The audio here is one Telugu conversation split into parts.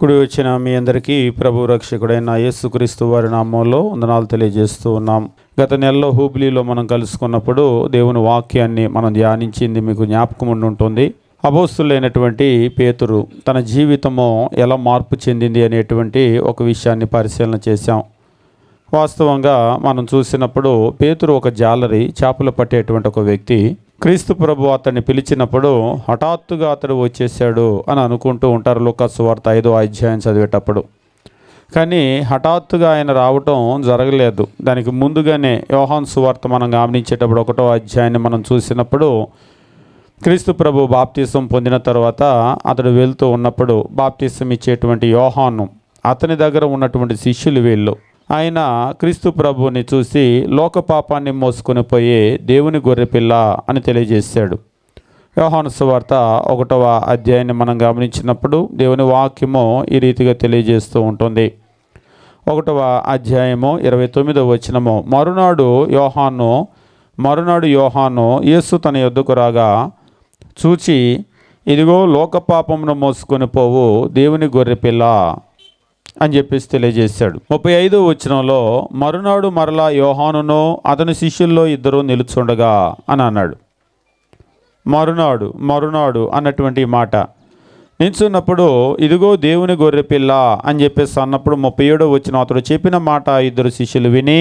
కుడి వచ్చిన మీ అందరికీ ప్రభు రక్షకుడైన యేసుక్రీస్తు వారి నామంలో వందనాలు తెలియజేస్తూ ఉన్నాం గత నెలలో హూబ్లీలో మనం కలుసుకున్నప్పుడు దేవుని వాక్యాన్ని మనం ధ్యానించింది మీకు జ్ఞాపకం ఉంటుంది అపోస్తులైనటువంటి పేతురు తన జీవితము ఎలా మార్పు చెందింది అనేటువంటి ఒక విషయాన్ని పరిశీలన చేశాం వాస్తవంగా మనం చూసినప్పుడు పేతురు ఒక జాలరీ చేపలు పట్టేటువంటి ఒక వ్యక్తి క్రీస్తు ప్రభు అతన్ని పిలిచినప్పుడు హఠాత్తుగా అతడు వచ్చేసాడు అని అనుకుంటూ ఉంటారు లోకస్ వార్త ఐదో అధ్యాయం చదివేటప్పుడు కానీ హఠాత్తుగా ఆయన రావటం జరగలేదు దానికి ముందుగానే యోహాన్ సువార్త మనం గమనించేటప్పుడు ఒకటో అధ్యాయాన్ని మనం చూసినప్పుడు క్రీస్తు ప్రభు బాప్తీసం పొందిన తర్వాత అతడు వెళ్తూ ఉన్నప్పుడు బాప్తీసం ఇచ్చేటువంటి యోహాను అతని దగ్గర ఉన్నటువంటి శిష్యులు వీళ్ళు ఆయన క్రీస్తు ప్రభువుని చూసి లోక పాపాన్ని మోసుకొని పోయే దేవుని గొర్రెపిల్ల అని తెలియజేశాడు వ్యవహాను వార్త ఒకటవ అధ్యాయాన్ని మనం గమనించినప్పుడు దేవుని వాక్యము ఈ రీతిగా తెలియజేస్తూ ఉంటుంది ఒకటవ అధ్యాయము ఇరవై తొమ్మిదవ వచనము మరునాడు యోహాను మరునాడు యోహాను యేసు తన యొద్దకు రాగా చూచి ఇదిగో లోక పాపమును మోసుకొని పోవు దేవుని గొర్రెపిల్ల అని చెప్పేసి తెలియజేశాడు ముప్పై ఐదో వచ్చినంలో మరునాడు మరలా యోహానును అతని శిష్యుల్లో ఇద్దరు నిలుచుండగా అని అన్నాడు మరునాడు మరునాడు అన్నటువంటి మాట నిల్చున్నప్పుడు ఇదిగో దేవుని గొర్రె పిల్ల అని చెప్పేసి అన్నప్పుడు ముప్పై ఏడో వచ్చిన అతడు చెప్పిన మాట ఇద్దరు శిష్యులు విని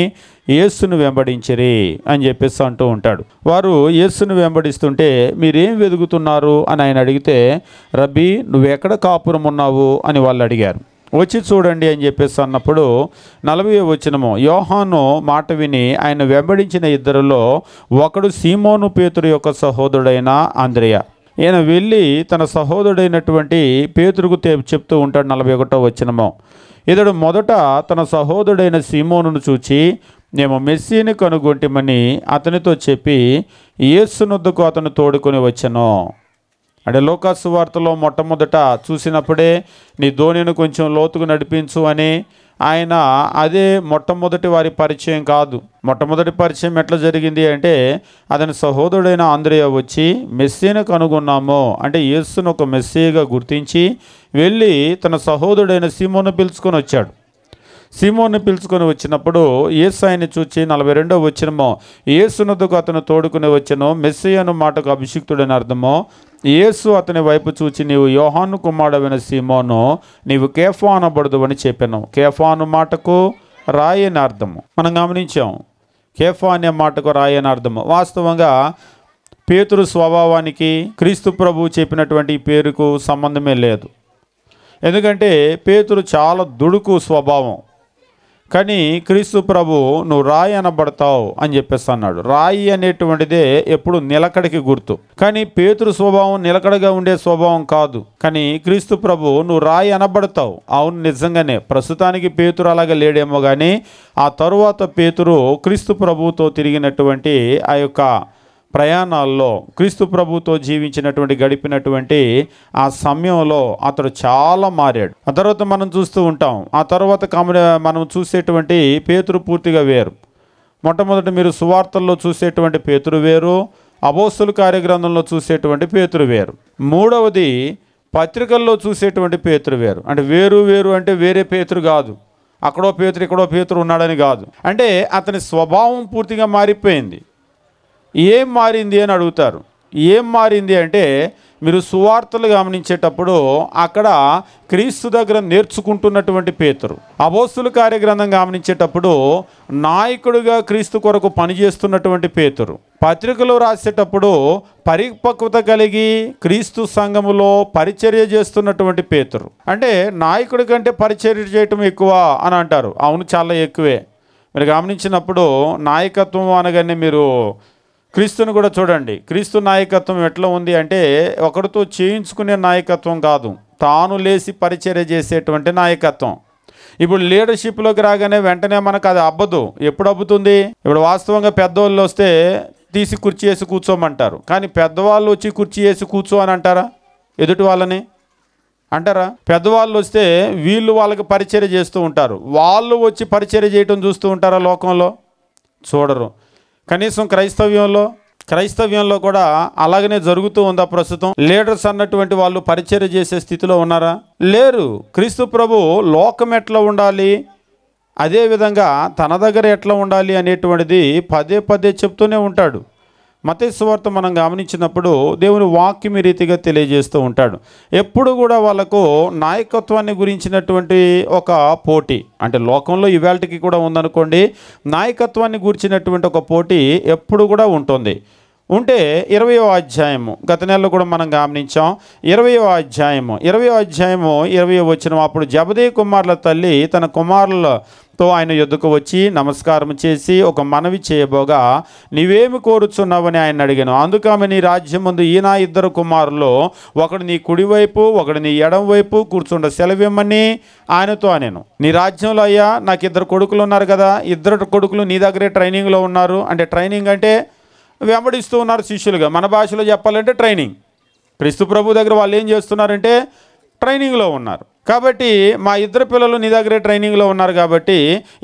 యేస్సును వెంబడించిరి అని చెప్పేసి అంటూ ఉంటాడు వారు యేస్సును వెంబడిస్తుంటే మీరేం వెతుకుతున్నారు అని ఆయన అడిగితే రబ్బీ నువ్వెక్కడ కాపురం ఉన్నావు అని వాళ్ళు అడిగారు వచ్చి చూడండి అని చెప్పేసి అన్నప్పుడు నలభై వచ్చినము యోహాను మాట విని ఆయన వెంబడించిన ఇద్దరిలో ఒకడు సీమోను పేతుడు యొక్క సహోదరుడైన ఆంధ్రయ ఈయన వెళ్ళి తన సహోదరుడైనటువంటి పేతురుకు చెప్తూ ఉంటాడు నలభై ఒకటో వచ్చినము ఇతడు మొదట తన సహోదరుడైన సీమోనును చూచి మేము మెస్సీని కనుగొంటిమని అతనితో చెప్పి ఏసునొద్దుకు అతను తోడుకొని వచ్చాను అంటే లోకాసు వార్తలో మొట్టమొదట చూసినప్పుడే నీ ధోనిని కొంచెం లోతుకు నడిపించు అని ఆయన అదే మొట్టమొదటి వారి పరిచయం కాదు మొట్టమొదటి పరిచయం ఎట్లా జరిగింది అంటే అతని సహోదరుడైన ఆంధ్రయ్య వచ్చి మెస్సీని కనుగొన్నాము అంటే యేసును ఒక మెస్సీగా గుర్తించి వెళ్ళి తన సహోదరుడైన సీమోను పిలుచుకొని వచ్చాడు సీమోను పిలుచుకొని వచ్చినప్పుడు యేసు ఆయన్ని చూచి నలభై రెండో వచ్చినమో యేసునదుకు అతను తోడుకుని వచ్చను మెస్సీ అను మాటకు అభిషిక్తుడని అర్థమో యేసు అతని వైపు చూచి నీవు యోహాను కుమారుడైన సీమోను నీవు కేఫా అనబడదు అని చెప్పాను కేఫా అను మాటకు రాయని అర్థము మనం గమనించాం కేఫా అనే మాటకు రాయని అర్థము వాస్తవంగా పేతురు స్వభావానికి క్రీస్తు ప్రభు చెప్పినటువంటి పేరుకు సంబంధమే లేదు ఎందుకంటే పేతురు చాలా దుడుకు స్వభావం కానీ క్రీస్తు ప్రభు నువ్వు రాయి అనబడతావు అని చెప్పేసి అన్నాడు రాయి అనేటువంటిదే ఎప్పుడు నిలకడకి గుర్తు కానీ పేతురు స్వభావం నిలకడగా ఉండే స్వభావం కాదు కానీ క్రీస్తు ప్రభు నువ్వు రాయి అనబడతావు అవును నిజంగానే ప్రస్తుతానికి పేతురు అలాగే లేడేమో కానీ ఆ తరువాత పేతురు క్రీస్తు ప్రభుతో తిరిగినటువంటి ఆ యొక్క ప్రయాణాల్లో క్రీస్తు ప్రభుతో జీవించినటువంటి గడిపినటువంటి ఆ సమయంలో అతడు చాలా మారాడు ఆ తర్వాత మనం చూస్తూ ఉంటాం ఆ తర్వాత మనం చూసేటువంటి పేతురు పూర్తిగా వేరు మొట్టమొదటి మీరు సువార్తల్లో చూసేటువంటి పేతురు వేరు అబోస్తులు కార్యగ్రంథంలో చూసేటువంటి పేతురు వేరు మూడవది పత్రికల్లో చూసేటువంటి పేతురు వేరు అంటే వేరు వేరు అంటే వేరే పేతురు కాదు అక్కడో పేతురు ఇక్కడో పేతురు ఉన్నాడని కాదు అంటే అతని స్వభావం పూర్తిగా మారిపోయింది ఏం మారింది అని అడుగుతారు ఏం మారింది అంటే మీరు సువార్తలు గమనించేటప్పుడు అక్కడ క్రీస్తు దగ్గర నేర్చుకుంటున్నటువంటి పేతురు అబోస్తుల కార్యగ్రంథం గమనించేటప్పుడు నాయకుడిగా క్రీస్తు కొరకు పనిచేస్తున్నటువంటి పేతురు పత్రికలు రాసేటప్పుడు పరిపక్వత కలిగి క్రీస్తు సంఘములో పరిచర్య చేస్తున్నటువంటి పేతురు అంటే నాయకుడి కంటే పరిచర్య చేయటం ఎక్కువ అని అంటారు అవును చాలా ఎక్కువే మీరు గమనించినప్పుడు నాయకత్వం అనగానే మీరు క్రీస్తుని కూడా చూడండి క్రీస్తు నాయకత్వం ఎట్లా ఉంది అంటే ఒకరితో చేయించుకునే నాయకత్వం కాదు తాను లేచి పరిచర్య చేసేటువంటి నాయకత్వం ఇప్పుడు లీడర్షిప్లోకి రాగానే వెంటనే మనకు అది అబ్బదు ఎప్పుడు అబ్బుతుంది ఇప్పుడు వాస్తవంగా పెద్దవాళ్ళు వస్తే తీసి కుర్చీ వేసి కూర్చోమంటారు కానీ పెద్దవాళ్ళు వచ్చి కుర్చీ వేసి కూర్చో అని అంటారా ఎదుటి వాళ్ళని అంటారా పెద్దవాళ్ళు వస్తే వీళ్ళు వాళ్ళకి పరిచర్య చేస్తూ ఉంటారు వాళ్ళు వచ్చి పరిచర్య చేయటం చూస్తూ ఉంటారా లోకంలో చూడరు కనీసం క్రైస్తవ్యంలో క్రైస్తవ్యంలో కూడా అలాగనే జరుగుతూ ఉందా ప్రస్తుతం లీడర్స్ అన్నటువంటి వాళ్ళు పరిచర్య చేసే స్థితిలో ఉన్నారా లేరు క్రీస్తు ప్రభు లోకం ఎట్లా ఉండాలి అదేవిధంగా తన దగ్గర ఎట్లా ఉండాలి అనేటువంటిది పదే పదే చెప్తూనే ఉంటాడు మతేశ్వార్త మనం గమనించినప్పుడు దేవుని వాక్యం రీతిగా తెలియజేస్తూ ఉంటాడు ఎప్పుడు కూడా వాళ్ళకు నాయకత్వాన్ని గురించినటువంటి ఒక పోటీ అంటే లోకంలో ఇవాళకి కూడా ఉందనుకోండి నాయకత్వాన్ని గురించినటువంటి ఒక పోటీ ఎప్పుడు కూడా ఉంటుంది ఉంటే ఇరవయో అధ్యాయము గత నెలలో కూడా మనం గమనించాం ఇరవయో అధ్యాయము ఇరవయో అధ్యాయము ఇరవయో వచ్చిన అప్పుడు జబదే కుమారుల తల్లి తన కుమారుల తో ఆయన ఎద్దుకు వచ్చి నమస్కారం చేసి ఒక మనవి చేయబోగా నీవేమి కోరుచున్నావని ఆయన అడిగాను అందుకు ఆమె నీ రాజ్యం ముందు ఈయన ఇద్దరు కుమారులు ఒకడు నీ కుడివైపు ఒకడు నీ ఎడంవైపు కూర్చుండ సెలవిమ్మని ఆయనతో నేను నీ రాజ్యంలో అయ్యా నాకు ఇద్దరు కొడుకులు ఉన్నారు కదా ఇద్దరు కొడుకులు నీ దగ్గరే ట్రైనింగ్లో ఉన్నారు అంటే ట్రైనింగ్ అంటే వెంబడిస్తూ ఉన్నారు శిష్యులుగా మన భాషలో చెప్పాలంటే ట్రైనింగ్ క్రీస్తు ప్రభు దగ్గర వాళ్ళు ఏం చేస్తున్నారంటే ట్రైనింగ్లో ఉన్నారు కాబట్టి మా ఇద్దరు పిల్లలు నీ దగ్గరే ట్రైనింగ్లో ఉన్నారు కాబట్టి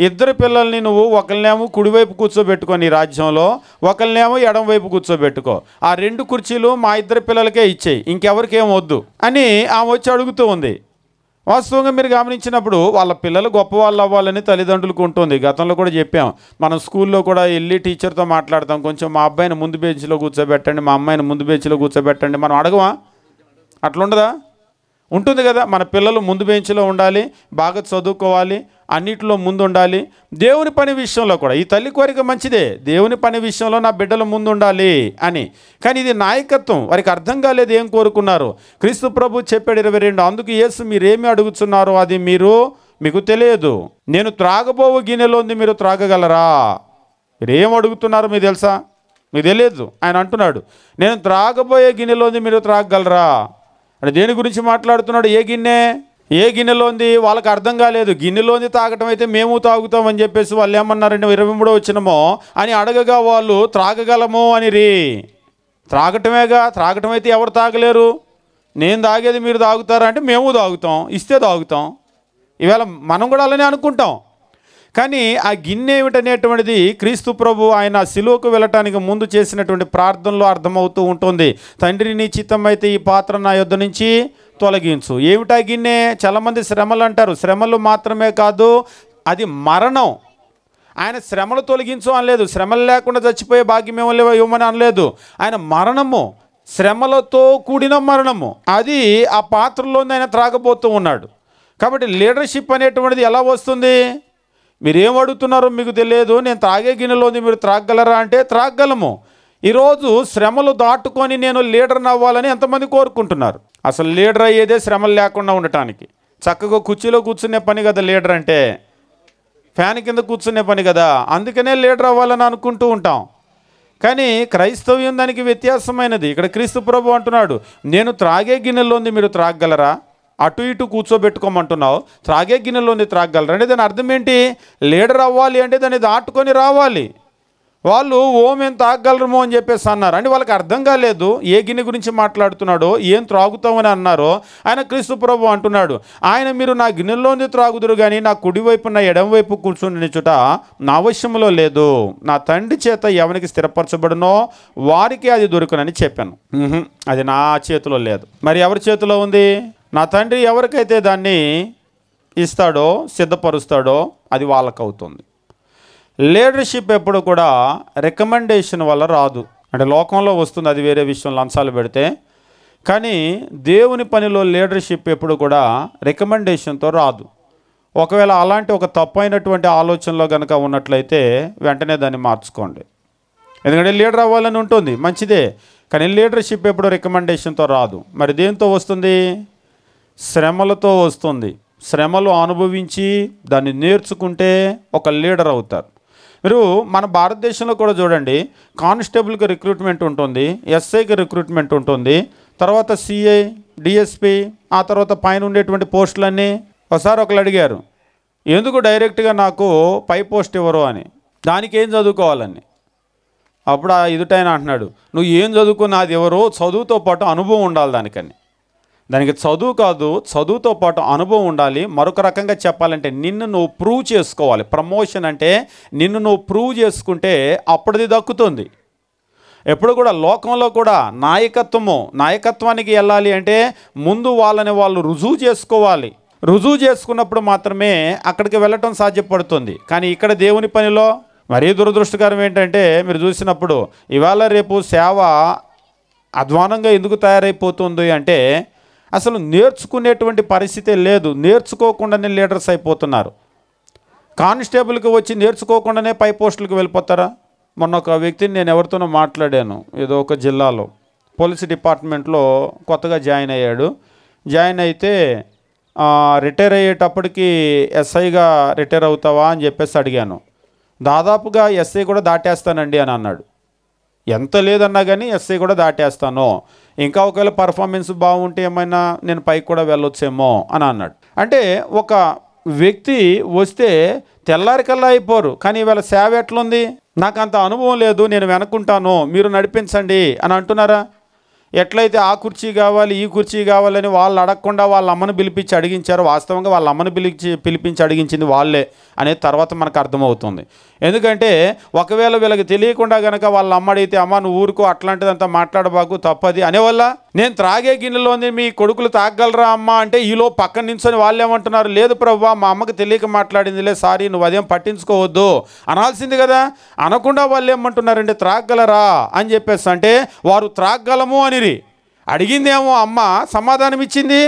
ఇద్దరు పిల్లల్ని నువ్వు ఒకరినేమో కుడివైపు కూర్చోబెట్టుకో నీ రాజ్యంలో ఒకరినేమో ఎడంవైపు కూర్చోబెట్టుకో ఆ రెండు కుర్చీలు మా ఇద్దరు పిల్లలకే ఇచ్చేయి ఇంకెవరికి వద్దు అని ఆమె వచ్చి అడుగుతూ ఉంది వాస్తవంగా మీరు గమనించినప్పుడు వాళ్ళ పిల్లలు గొప్ప వాళ్ళు అవ్వాలని తల్లిదండ్రులకు ఉంటుంది గతంలో కూడా చెప్పాం మనం స్కూల్లో కూడా వెళ్ళి టీచర్తో మాట్లాడతాం కొంచెం మా అబ్బాయిని ముందు బెంచ్లో కూర్చోబెట్టండి మా అమ్మాయిని ముందు బెంచ్లో కూర్చోబెట్టండి మనం అడగవా అట్లుండదా ఉంటుంది కదా మన పిల్లలు ముందు బెంచ్లో ఉండాలి బాగా చదువుకోవాలి అన్నిటిలో ముందు ఉండాలి దేవుని పని విషయంలో కూడా ఈ తల్లి కోరిక మంచిదే దేవుని పని విషయంలో నా బిడ్డలు ముందు ఉండాలి అని కానీ ఇది నాయకత్వం వారికి అర్థం కాలేదు ఏం కోరుకున్నారు క్రీస్తు ప్రభు చెప్పాడు ఇరవై రెండు అందుకు ఏసు మీరేమి అడుగుతున్నారో అది మీరు మీకు తెలియదు నేను త్రాగబోవు ఉంది మీరు త్రాగగలరా మీరేం అడుగుతున్నారు మీకు తెలుసా మీకు తెలియదు ఆయన అంటున్నాడు నేను త్రాగబోయే గిన్నెలోంది మీరు త్రాగగలరా అంటే దేని గురించి మాట్లాడుతున్నాడు ఏ గిన్నె ఏ గిన్నెలోంది వాళ్ళకి అర్థం కాలేదు గిన్నెలోంది తాగటం అయితే మేము తాగుతాం అని చెప్పేసి వాళ్ళు ఏమన్నారండి ఇరవై మూడో వచ్చినమో అని అడగగా వాళ్ళు త్రాగగలము అని రీ త్రాగటమేగా త్రాగటం అయితే ఎవరు తాగలేరు నేను తాగేది మీరు తాగుతారా అంటే మేము తాగుతాం ఇస్తే తాగుతాం ఈవేళ మనం కూడా అలానే అనుకుంటాం కానీ ఆ గిన్నె ఏమిటనేటువంటిది క్రీస్తు ప్రభు ఆయన సిలువకు వెళ్ళటానికి ముందు చేసినటువంటి ప్రార్థనలో అర్థమవుతూ ఉంటుంది తండ్రి నీ అయితే ఈ పాత్ర నా యుద్ధ నుంచి తొలగించు ఏమిటా గిన్నె చాలామంది శ్రమలు అంటారు శ్రమలు మాత్రమే కాదు అది మరణం ఆయన శ్రమలు తొలగించు అనలేదు శ్రమలు లేకుండా చచ్చిపోయే భాగ్యం ఇవ్వమని అనలేదు ఆయన మరణము శ్రమలతో కూడిన మరణము అది ఆ పాత్రలోనే ఆయన త్రాగబోతూ ఉన్నాడు కాబట్టి లీడర్షిప్ అనేటువంటిది ఎలా వస్తుంది మీరేం అడుగుతున్నారో మీకు తెలియదు నేను త్రాగే గిన్నెలోంది మీరు త్రాగలరా అంటే త్రాగలము ఈరోజు శ్రమలు దాటుకొని నేను లీడర్ని అవ్వాలని ఎంతమంది కోరుకుంటున్నారు అసలు లీడర్ అయ్యేదే శ్రమలు లేకుండా ఉండటానికి చక్కగా కుర్చీలో కూర్చునే పని కదా లీడర్ అంటే ఫ్యాన్ కింద కూర్చునే పని కదా అందుకనే లీడర్ అవ్వాలని అనుకుంటూ ఉంటాం కానీ క్రైస్తవ్యం దానికి వ్యత్యాసమైనది ఇక్కడ క్రీస్తు ప్రభు అంటున్నాడు నేను త్రాగే గిన్నెలోంది మీరు త్రాగలరా అటు ఇటు కూర్చోబెట్టుకోమంటున్నావు త్రాగే ఉంది త్రాగలరు అంటే దాని అర్థం ఏంటి లీడర్ అవ్వాలి అంటే దాన్ని దాటుకొని రావాలి వాళ్ళు ఓ మేము తాగలరమో అని చెప్పేసి అన్నారు అంటే వాళ్ళకి అర్థం కాలేదు ఏ గిన్నె గురించి మాట్లాడుతున్నాడో ఏం త్రాగుతామని అన్నారో ఆయన క్రీస్తు ప్రభు అంటున్నాడు ఆయన మీరు నా గిన్నెలోనే త్రాగుదురు కానీ నా కుడివైపు నా ఎడంవైపు కూర్చుని చుట నా అవశ్యంలో లేదు నా తండ్రి చేత ఎవరికి స్థిరపరచబడినో వారికి అది దొరికనని చెప్పాను అది నా చేతిలో లేదు మరి ఎవరి చేతిలో ఉంది నా తండ్రి ఎవరికైతే దాన్ని ఇస్తాడో సిద్ధపరుస్తాడో అది వాళ్ళకు అవుతుంది లీడర్షిప్ ఎప్పుడు కూడా రికమెండేషన్ వల్ల రాదు అంటే లోకంలో వస్తుంది అది వేరే విషయం లంచాలు పెడితే కానీ దేవుని పనిలో లీడర్షిప్ ఎప్పుడు కూడా రికమెండేషన్తో రాదు ఒకవేళ అలాంటి ఒక తప్పైనటువంటి ఆలోచనలో కనుక ఉన్నట్లయితే వెంటనే దాన్ని మార్చుకోండి ఎందుకంటే లీడర్ అవ్వాలని ఉంటుంది మంచిదే కానీ లీడర్షిప్ ఎప్పుడు రికమెండేషన్తో రాదు మరి దేంతో వస్తుంది శ్రమలతో వస్తుంది శ్రమలు అనుభవించి దాన్ని నేర్చుకుంటే ఒక లీడర్ అవుతారు మీరు మన భారతదేశంలో కూడా చూడండి కానిస్టేబుల్కి రిక్రూట్మెంట్ ఉంటుంది ఎస్ఐకి రిక్రూట్మెంట్ ఉంటుంది తర్వాత సిఐ డిఎస్పి ఆ తర్వాత పైన ఉండేటువంటి పోస్టులన్నీ ఒకసారి ఒకరు అడిగారు ఎందుకు డైరెక్ట్గా నాకు పై పోస్ట్ ఇవ్వరు అని దానికి ఏం చదువుకోవాలని అప్పుడు ఆ ఎదుటైన అంటున్నాడు నువ్వు ఏం చదువుకున్నా అది ఎవరో చదువుతో పాటు అనుభవం ఉండాలి దానికని దానికి చదువు కాదు చదువుతో పాటు అనుభవం ఉండాలి మరొక రకంగా చెప్పాలంటే నిన్ను నువ్వు ప్రూవ్ చేసుకోవాలి ప్రమోషన్ అంటే నిన్ను నువ్వు ప్రూవ్ చేసుకుంటే అప్పుడుది దక్కుతుంది ఎప్పుడు కూడా లోకంలో కూడా నాయకత్వము నాయకత్వానికి వెళ్ళాలి అంటే ముందు వాళ్ళని వాళ్ళు రుజువు చేసుకోవాలి రుజువు చేసుకున్నప్పుడు మాత్రమే అక్కడికి వెళ్ళటం సాధ్యపడుతుంది కానీ ఇక్కడ దేవుని పనిలో మరీ దురదృష్టకరం ఏంటంటే మీరు చూసినప్పుడు ఇవాళ రేపు సేవ అధ్వానంగా ఎందుకు తయారైపోతుంది అంటే అసలు నేర్చుకునేటువంటి పరిస్థితే లేదు నేర్చుకోకుండానే లీడర్స్ అయిపోతున్నారు కానిస్టేబుల్కి వచ్చి నేర్చుకోకుండానే పై పోస్టులకు వెళ్ళిపోతారా మొన్న ఒక వ్యక్తిని నేను ఎవరితోనో మాట్లాడాను ఏదో ఒక జిల్లాలో పోలీస్ డిపార్ట్మెంట్లో కొత్తగా జాయిన్ అయ్యాడు జాయిన్ అయితే రిటైర్ అయ్యేటప్పటికి ఎస్ఐగా రిటైర్ అవుతావా అని చెప్పేసి అడిగాను దాదాపుగా ఎస్ఐ కూడా దాటేస్తానండి అని అన్నాడు ఎంత లేదన్నా కానీ ఎస్ఐ కూడా దాటేస్తాను ఇంకా ఒకవేళ పర్ఫార్మెన్స్ బాగుంటే ఏమైనా నేను పైకి కూడా వెళ్ళొచ్చేమో అని అన్నాడు అంటే ఒక వ్యక్తి వస్తే తెల్లారికల్లా అయిపోరు కానీ ఇవాళ సేవ ఎట్లుంది నాకు అంత అనుభవం లేదు నేను వెనుకుంటాను మీరు నడిపించండి అని అంటున్నారా ఎట్లయితే ఆ కుర్చీ కావాలి ఈ కుర్చీ కావాలని వాళ్ళు అడగకుండా వాళ్ళ అమ్మను పిలిపించి అడిగించారు వాస్తవంగా వాళ్ళ అమ్మను పిలిచి పిలిపించి అడిగించింది వాళ్ళే అనేది తర్వాత మనకు అర్థమవుతుంది ఎందుకంటే ఒకవేళ వీళ్ళకి తెలియకుండా కనుక వాళ్ళ అమ్మ అడిగితే అమ్మ నువ్వు ఊరుకో అట్లాంటిదంతా మాట్లాడబాకు తప్పది అనేవల్ల నేను త్రాగే గిన్నెలోని మీ కొడుకులు తాగలరా అమ్మ అంటే ఈలో పక్కన నించొని వాళ్ళు ఏమంటున్నారు లేదు ప్రభు మా అమ్మకి తెలియక మాట్లాడిందిలే సారీ నువ్వు అదేం పట్టించుకోవద్దు అనాల్సింది కదా అనకుండా వాళ్ళు ఏమంటున్నారండి త్రాగలరా అని చెప్పేసి అంటే వారు త్రాగలము అని తండ్రి అడిగిందేమో అమ్మ సమాధానం ఇచ్చింది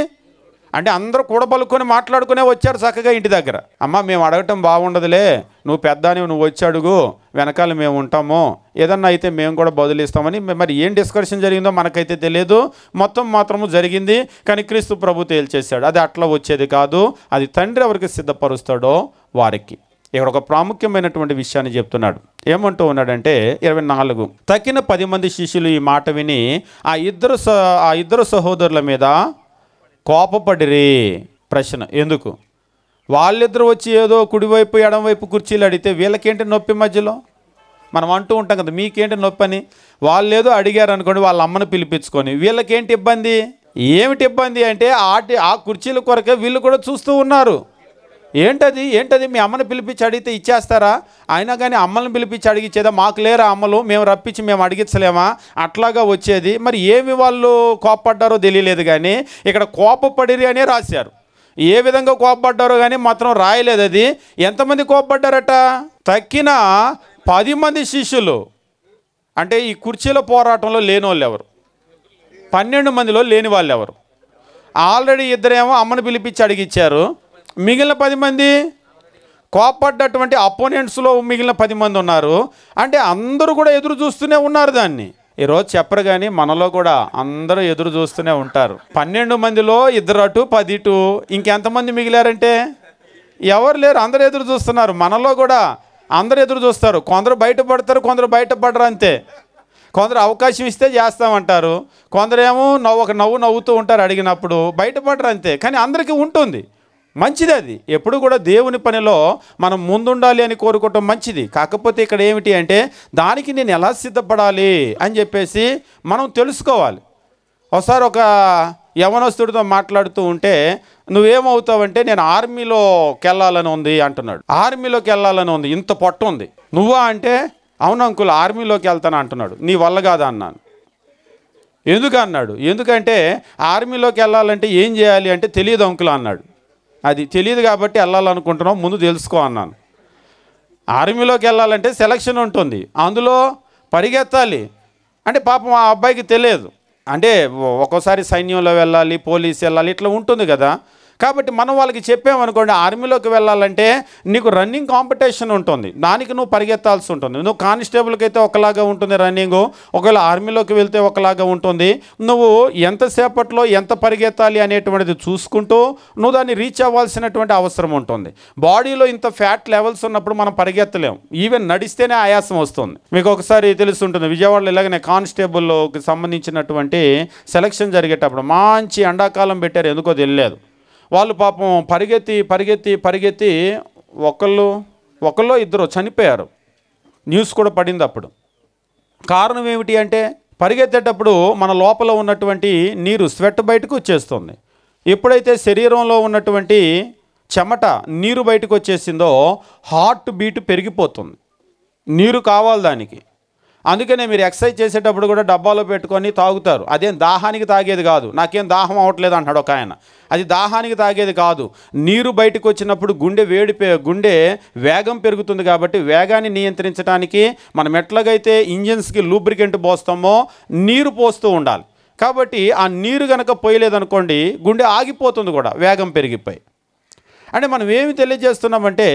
అంటే అందరూ కూడా పలుకొని మాట్లాడుకునే వచ్చారు చక్కగా ఇంటి దగ్గర అమ్మ మేము అడగటం బాగుండదులే నువ్వు పెద్దని నువ్వు వచ్చి అడుగు వెనకాల మేము ఉంటాము ఏదన్నా అయితే మేము కూడా బదులిస్తామని మరి ఏం డిస్కషన్ జరిగిందో మనకైతే తెలియదు మొత్తం మాత్రము జరిగింది కానీ క్రీస్తు ప్రభు తేల్చేశాడు అది అట్లా వచ్చేది కాదు అది తండ్రి ఎవరికి సిద్ధపరుస్తాడో వారికి ఇక్కడ ఒక ప్రాముఖ్యమైనటువంటి విషయాన్ని చెప్తున్నాడు ఏమంటూ ఉన్నాడంటే ఇరవై నాలుగు తగిన పది మంది శిష్యులు ఈ మాట విని ఆ ఇద్దరు ఆ ఇద్దరు సహోదరుల మీద కోపపడిరి ప్రశ్న ఎందుకు వాళ్ళిద్దరు వచ్చి ఏదో కుడివైపు ఎడంవైపు కుర్చీలు అడిగితే వీళ్ళకేంటి నొప్పి మధ్యలో మనం అంటూ ఉంటాం కదా మీకేంటి నొప్పి అని వాళ్ళు ఏదో అడిగారు అనుకోండి వాళ్ళ అమ్మను పిలిపించుకొని వీళ్ళకేంటి ఇబ్బంది ఏమిటి ఇబ్బంది అంటే ఆటి ఆ కుర్చీల కొరకే వీళ్ళు కూడా చూస్తూ ఉన్నారు ఏంటది ఏంటది మీ అమ్మని పిలిపించి అడిగితే ఇచ్చేస్తారా అయినా కానీ అమ్మల్ని పిలిపించి అడిగిచ్చేదా మాకు లేరా అమ్మలు మేము రప్పించి మేము అడిగించలేమా అట్లాగా వచ్చేది మరి ఏమి వాళ్ళు కోపడ్డారో తెలియలేదు కానీ ఇక్కడ కోపపడిరి అనే రాశారు ఏ విధంగా కోపడ్డారో కానీ మాత్రం రాయలేదు అది ఎంతమంది కోపడ్డారట తక్కిన పది మంది శిష్యులు అంటే ఈ కుర్చీల పోరాటంలో లేని వాళ్ళు ఎవరు పన్నెండు మందిలో లేని వాళ్ళు ఎవరు ఆల్రెడీ ఇద్దరేమో అమ్మను పిలిపించి అడిగిచ్చారు మిగిలిన పది మంది కోపడ్డటువంటి అపోనెంట్స్లో మిగిలిన పది మంది ఉన్నారు అంటే అందరూ కూడా ఎదురు చూస్తూనే ఉన్నారు దాన్ని ఈరోజు చెప్పరు కానీ మనలో కూడా అందరూ ఎదురు చూస్తూనే ఉంటారు పన్నెండు మందిలో ఇద్దరు అటు పది ఇటు ఇంకెంతమంది మిగిలారంటే ఎవరు లేరు అందరు ఎదురు చూస్తున్నారు మనలో కూడా అందరు ఎదురు చూస్తారు కొందరు బయటపడతారు కొందరు బయటపడరు అంతే కొందరు అవకాశం ఇస్తే చేస్తామంటారు కొందరేమో నవ్వు ఒక నవ్వు నవ్వుతూ ఉంటారు అడిగినప్పుడు బయటపడరు అంతే కానీ అందరికీ ఉంటుంది మంచిది అది ఎప్పుడు కూడా దేవుని పనిలో మనం ముందుండాలి అని కోరుకోవటం మంచిది కాకపోతే ఇక్కడ ఏమిటి అంటే దానికి నేను ఎలా సిద్ధపడాలి అని చెప్పేసి మనం తెలుసుకోవాలి ఒకసారి ఒక యవనస్తుడితో మాట్లాడుతూ ఉంటే నువ్వేమవుతావంటే నేను ఆర్మీలోకి వెళ్ళాలని ఉంది అంటున్నాడు ఆర్మీలోకి వెళ్ళాలని ఉంది ఇంత పొట్ట ఉంది నువ్వా అంటే అవును అంకుల్ ఆర్మీలోకి వెళ్తాను అంటున్నాడు నీ వల్ల కాదా అన్నాను ఎందుకు అన్నాడు ఎందుకంటే ఆర్మీలోకి వెళ్ళాలంటే ఏం చేయాలి అంటే తెలియదు అంకుల్ అన్నాడు అది తెలియదు కాబట్టి వెళ్ళాలనుకుంటున్నాం ముందు తెలుసుకో అన్నాను ఆర్మీలోకి వెళ్ళాలంటే సెలక్షన్ ఉంటుంది అందులో పరిగెత్తాలి అంటే పాపం ఆ అబ్బాయికి తెలియదు అంటే ఒక్కోసారి సైన్యంలో వెళ్ళాలి పోలీస్ వెళ్ళాలి ఇట్లా ఉంటుంది కదా కాబట్టి మనం వాళ్ళకి చెప్పామనుకోండి ఆర్మీలోకి వెళ్ళాలంటే నీకు రన్నింగ్ కాంపిటీషన్ ఉంటుంది దానికి నువ్వు పరిగెత్తాల్సి ఉంటుంది నువ్వు కానిస్టేబుల్కి అయితే ఒకలాగా ఉంటుంది రన్నింగ్ ఒకవేళ ఆర్మీలోకి వెళ్తే ఒకలాగా ఉంటుంది నువ్వు ఎంతసేపట్లో ఎంత పరిగెత్తాలి అనేటువంటిది చూసుకుంటూ నువ్వు దాన్ని రీచ్ అవ్వాల్సినటువంటి అవసరం ఉంటుంది బాడీలో ఇంత ఫ్యాట్ లెవెల్స్ ఉన్నప్పుడు మనం పరిగెత్తలేము ఈవెన్ నడిస్తేనే ఆయాసం వస్తుంది మీకు ఒకసారి తెలుస్తుంటుంది విజయవాడలో ఇలాగనే కానిస్టేబుల్కి సంబంధించినటువంటి సెలక్షన్ జరిగేటప్పుడు మంచి ఎండాకాలం పెట్టారు ఎందుకో తెలియలేదు వాళ్ళు పాపం పరిగెత్తి పరిగెత్తి పరిగెత్తి ఒకళ్ళు ఒకళ్ళు ఇద్దరు చనిపోయారు న్యూస్ కూడా పడింది అప్పుడు కారణం ఏమిటి అంటే పరిగెత్తేటప్పుడు మన లోపల ఉన్నటువంటి నీరు స్వెట్ బయటకు వచ్చేస్తుంది ఎప్పుడైతే శరీరంలో ఉన్నటువంటి చెమట నీరు బయటకు వచ్చేసిందో హార్ట్ బీట్ పెరిగిపోతుంది నీరు కావాలి దానికి అందుకనే మీరు ఎక్సర్సైజ్ చేసేటప్పుడు కూడా డబ్బాలో పెట్టుకొని తాగుతారు అదేం దాహానికి తాగేది కాదు నాకేం దాహం అవట్లేదు అంటాడు ఒక ఆయన అది దాహానికి తాగేది కాదు నీరు బయటకు వచ్చినప్పుడు గుండె వేడి గుండె వేగం పెరుగుతుంది కాబట్టి వేగాన్ని నియంత్రించడానికి మనం ఎట్లాగైతే ఇంజిన్స్కి లూబ్రికెంట్ పోస్తామో నీరు పోస్తూ ఉండాలి కాబట్టి ఆ నీరు కనుక పోయలేదనుకోండి గుండె ఆగిపోతుంది కూడా వేగం పెరిగిపోయి అంటే మనం ఏమి తెలియజేస్తున్నామంటే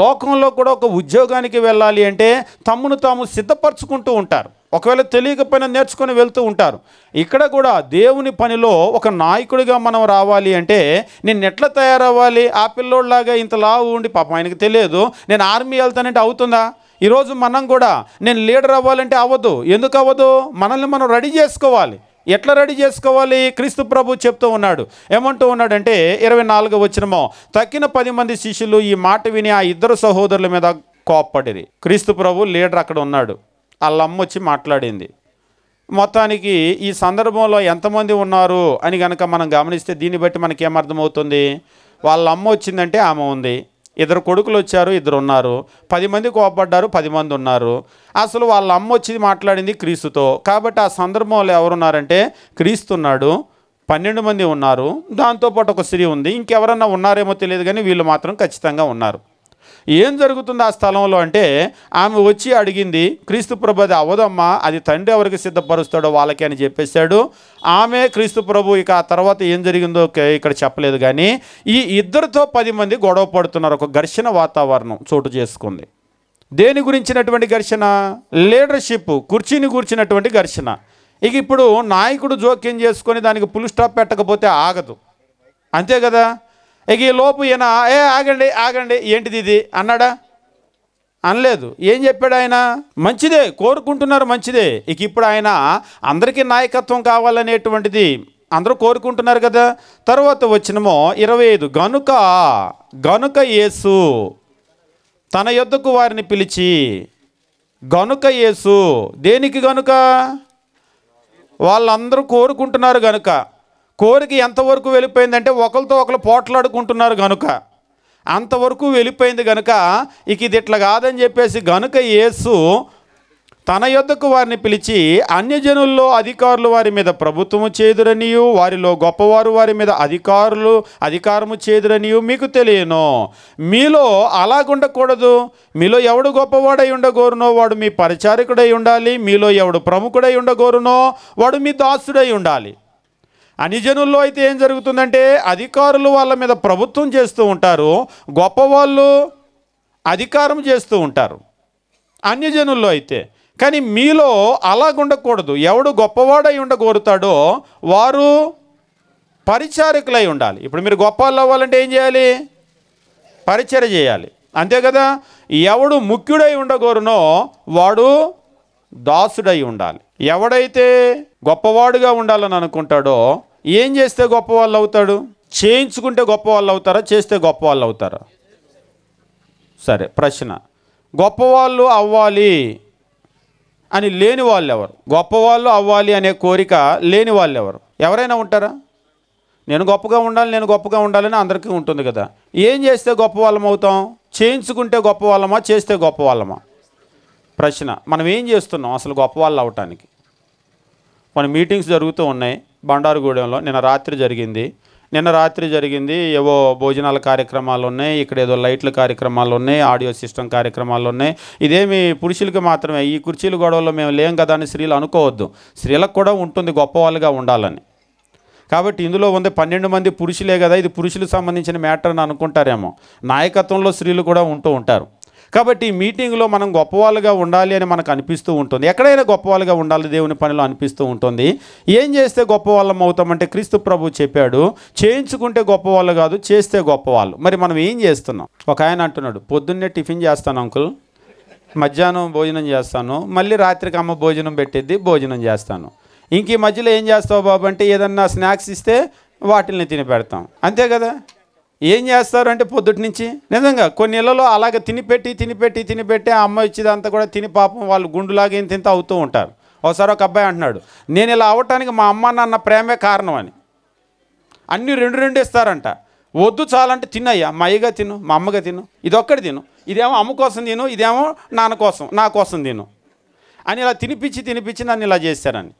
లోకంలో కూడా ఒక ఉద్యోగానికి వెళ్ళాలి అంటే తమ్మును తాము సిద్ధపరచుకుంటూ ఉంటారు ఒకవేళ తెలియకపోయినా నేర్చుకొని వెళ్తూ ఉంటారు ఇక్కడ కూడా దేవుని పనిలో ఒక నాయకుడిగా మనం రావాలి అంటే నేను ఎట్లా తయారవ్వాలి ఆ పిల్లోడిలాగా ఇంత లావు ఉండి పాపం ఆయనకు తెలియదు నేను ఆర్మీ వెళ్తానంటే అవుతుందా ఈరోజు మనం కూడా నేను లీడర్ అవ్వాలంటే అవ్వదు ఎందుకు అవ్వదు మనల్ని మనం రెడీ చేసుకోవాలి ఎట్లా రెడీ చేసుకోవాలి క్రీస్తు ప్రభు చెప్తూ ఉన్నాడు ఏమంటూ ఉన్నాడంటే ఇరవై నాలుగు వచ్చినమో తక్కిన పది మంది శిష్యులు ఈ మాట విని ఆ ఇద్దరు సహోదరుల మీద కోప్పడిరి క్రీస్తు ప్రభు లీడర్ అక్కడ ఉన్నాడు వాళ్ళమ్మ వచ్చి మాట్లాడింది మొత్తానికి ఈ సందర్భంలో ఎంతమంది ఉన్నారు అని కనుక మనం గమనిస్తే దీన్ని బట్టి మనకేమర్థమవుతుంది వాళ్ళ అమ్మ వచ్చిందంటే ఆమె ఉంది ఇద్దరు కొడుకులు వచ్చారు ఇద్దరు ఉన్నారు పది మంది కోపడ్డారు పది మంది ఉన్నారు అసలు వాళ్ళ అమ్మ వచ్చి మాట్లాడింది క్రీస్తుతో కాబట్టి ఆ సందర్భంలో ఎవరున్నారంటే క్రీస్తున్నాడు పన్నెండు మంది ఉన్నారు దాంతోపాటు ఒక స్త్రీ ఉంది ఇంకెవరన్నా ఉన్నారేమో తెలియదు కానీ వీళ్ళు మాత్రం ఖచ్చితంగా ఉన్నారు ఏం జరుగుతుంది ఆ స్థలంలో అంటే ఆమె వచ్చి అడిగింది క్రీస్తు అది అవదమ్మా అది తండ్రి ఎవరికి సిద్ధపరుస్తాడో వాళ్ళకి అని చెప్పేశాడు ఆమె క్రీస్తు ప్రభు ఇక ఆ తర్వాత ఏం జరిగిందో ఇక్కడ చెప్పలేదు కానీ ఈ ఇద్దరితో పది మంది గొడవ పడుతున్నారు ఒక ఘర్షణ వాతావరణం చోటు చేసుకుంది దేని గురించినటువంటి ఘర్షణ లీడర్షిప్ కుర్చీని గురించినటువంటి ఘర్షణ ఇక ఇప్పుడు నాయకుడు జోక్యం చేసుకొని దానికి పులు స్టాప్ పెట్టకపోతే ఆగదు అంతే కదా ఇక ఈ లోపు ఈయన ఏ ఆగండి ఆగండి ఏంటిది ఇది అన్నాడా అనలేదు ఏం చెప్పాడు ఆయన మంచిదే కోరుకుంటున్నారు మంచిదే ఇక ఇప్పుడు ఆయన అందరికీ నాయకత్వం కావాలనేటువంటిది అందరూ కోరుకుంటున్నారు కదా తర్వాత వచ్చినమో ఇరవై ఐదు గనుక గనుక యేసు తన యొద్దకు వారిని పిలిచి గనుక యేసు దేనికి గనుక వాళ్ళందరూ కోరుకుంటున్నారు గనుక కోరిక ఎంతవరకు వెళ్ళిపోయిందంటే ఒకరితో ఒకరు పోట్లాడుకుంటున్నారు కనుక అంతవరకు వెళ్ళిపోయింది కనుక ఇక ఇది ఇట్లా కాదని చెప్పేసి గనుక యేసు తన యొద్దకు వారిని పిలిచి అన్యజనుల్లో అధికారులు వారి మీద ప్రభుత్వము చేదురనియు వారిలో గొప్పవారు వారి మీద అధికారులు అధికారము చేదురనియు మీకు తెలియను మీలో అలాగుండకూడదు మీలో ఎవడు గొప్పవాడై ఉండగోరునో వాడు మీ పరిచారకుడై ఉండాలి మీలో ఎవడు ప్రముఖుడై ఉండగోరునో వాడు మీ దాసుడై ఉండాలి అనిజనుల్లో అయితే ఏం జరుగుతుందంటే అధికారులు వాళ్ళ మీద ప్రభుత్వం చేస్తూ ఉంటారు గొప్పవాళ్ళు అధికారం చేస్తూ ఉంటారు అన్యజనుల్లో అయితే కానీ మీలో అలాగుండకూడదు ఎవడు గొప్పవాడై ఉండకూరుతాడో వారు పరిచారకులై ఉండాలి ఇప్పుడు మీరు గొప్పవాళ్ళు అవ్వాలంటే ఏం చేయాలి పరిచయ చేయాలి అంతే కదా ఎవడు ముఖ్యుడై ఉండగోరునో వాడు దాసుడై ఉండాలి ఎవడైతే గొప్పవాడుగా ఉండాలని అనుకుంటాడో ఏం చేస్తే గొప్పవాళ్ళు అవుతాడు చేయించుకుంటే గొప్పవాళ్ళు అవుతారా చేస్తే గొప్పవాళ్ళు అవుతారా సరే ప్రశ్న గొప్పవాళ్ళు అవ్వాలి అని లేని వాళ్ళు ఎవరు గొప్పవాళ్ళు అవ్వాలి అనే కోరిక లేని వాళ్ళు ఎవరు ఎవరైనా ఉంటారా నేను గొప్పగా ఉండాలి నేను గొప్పగా ఉండాలని అందరికీ ఉంటుంది కదా ఏం చేస్తే గొప్పవాళ్ళం అవుతాం చేయించుకుంటే గొప్పవాళ్ళమా చేస్తే గొప్పవాళ్ళమా ప్రశ్న మనం ఏం చేస్తున్నాం అసలు గొప్పవాళ్ళు అవటానికి మన మీటింగ్స్ జరుగుతూ ఉన్నాయి బండారుగూడెంలో నిన్న రాత్రి జరిగింది నిన్న రాత్రి జరిగింది ఏవో భోజనాల కార్యక్రమాలు ఉన్నాయి ఇక్కడ ఏదో లైట్ల కార్యక్రమాలు ఉన్నాయి ఆడియో సిస్టమ్ కార్యక్రమాలు ఉన్నాయి ఇదేమి పురుషులకి మాత్రమే ఈ కుర్చీలు గొడవలో మేము లేం కదా అని స్త్రీలు అనుకోవద్దు స్త్రీలకు కూడా ఉంటుంది గొప్పవాళ్ళుగా ఉండాలని కాబట్టి ఇందులో ఉంది పన్నెండు మంది పురుషులే కదా ఇది పురుషులకు సంబంధించిన మ్యాటర్ అని అనుకుంటారేమో నాయకత్వంలో స్త్రీలు కూడా ఉంటూ ఉంటారు కాబట్టి ఈ మీటింగ్లో మనం గొప్పవాళ్ళుగా ఉండాలి అని మనకు అనిపిస్తూ ఉంటుంది ఎక్కడైనా గొప్పవాళ్ళుగా ఉండాలి దేవుని పనిలో అనిపిస్తూ ఉంటుంది ఏం చేస్తే గొప్పవాళ్ళం అవుతామంటే క్రీస్తు ప్రభు చెప్పాడు చేయించుకుంటే గొప్పవాళ్ళు కాదు చేస్తే గొప్పవాళ్ళు మరి మనం ఏం చేస్తున్నాం ఒక ఆయన అంటున్నాడు పొద్దున్నే టిఫిన్ చేస్తాను అంకుల్ మధ్యాహ్నం భోజనం చేస్తాను మళ్ళీ రాత్రికి అమ్మ భోజనం పెట్టిద్ది భోజనం చేస్తాను ఇంక ఈ మధ్యలో ఏం చేస్తావు బాబు అంటే ఏదన్నా స్నాక్స్ ఇస్తే వాటిల్ని తిని పెడతాం అంతే కదా ఏం చేస్తారు అంటే పొద్దుటి నుంచి నిజంగా కొన్ని నెలలో అలాగ తినిపెట్టి తినిపెట్టి తినిపెట్టి అమ్మ ఇచ్చేదంతా కూడా తిని పాపం వాళ్ళు గుండులాగా ఏం తింత అవుతూ ఉంటారు ఒకసారి ఒక అబ్బాయి అంటున్నాడు నేను ఇలా అవ్వటానికి మా అమ్మ నాన్న ప్రేమే కారణం అని అన్నీ రెండు రెండు ఇస్తారంట వద్దు చాలంటే తిన్నయ్యా మా అయ్యగా తిను మా అమ్మగా తిను ఇదొక్కటి తిను ఇదేమో అమ్మ కోసం తిను ఇదేమో నాన్న కోసం నా కోసం తిను అని ఇలా తినిపించి తినిపించి నన్ను ఇలా చేశారని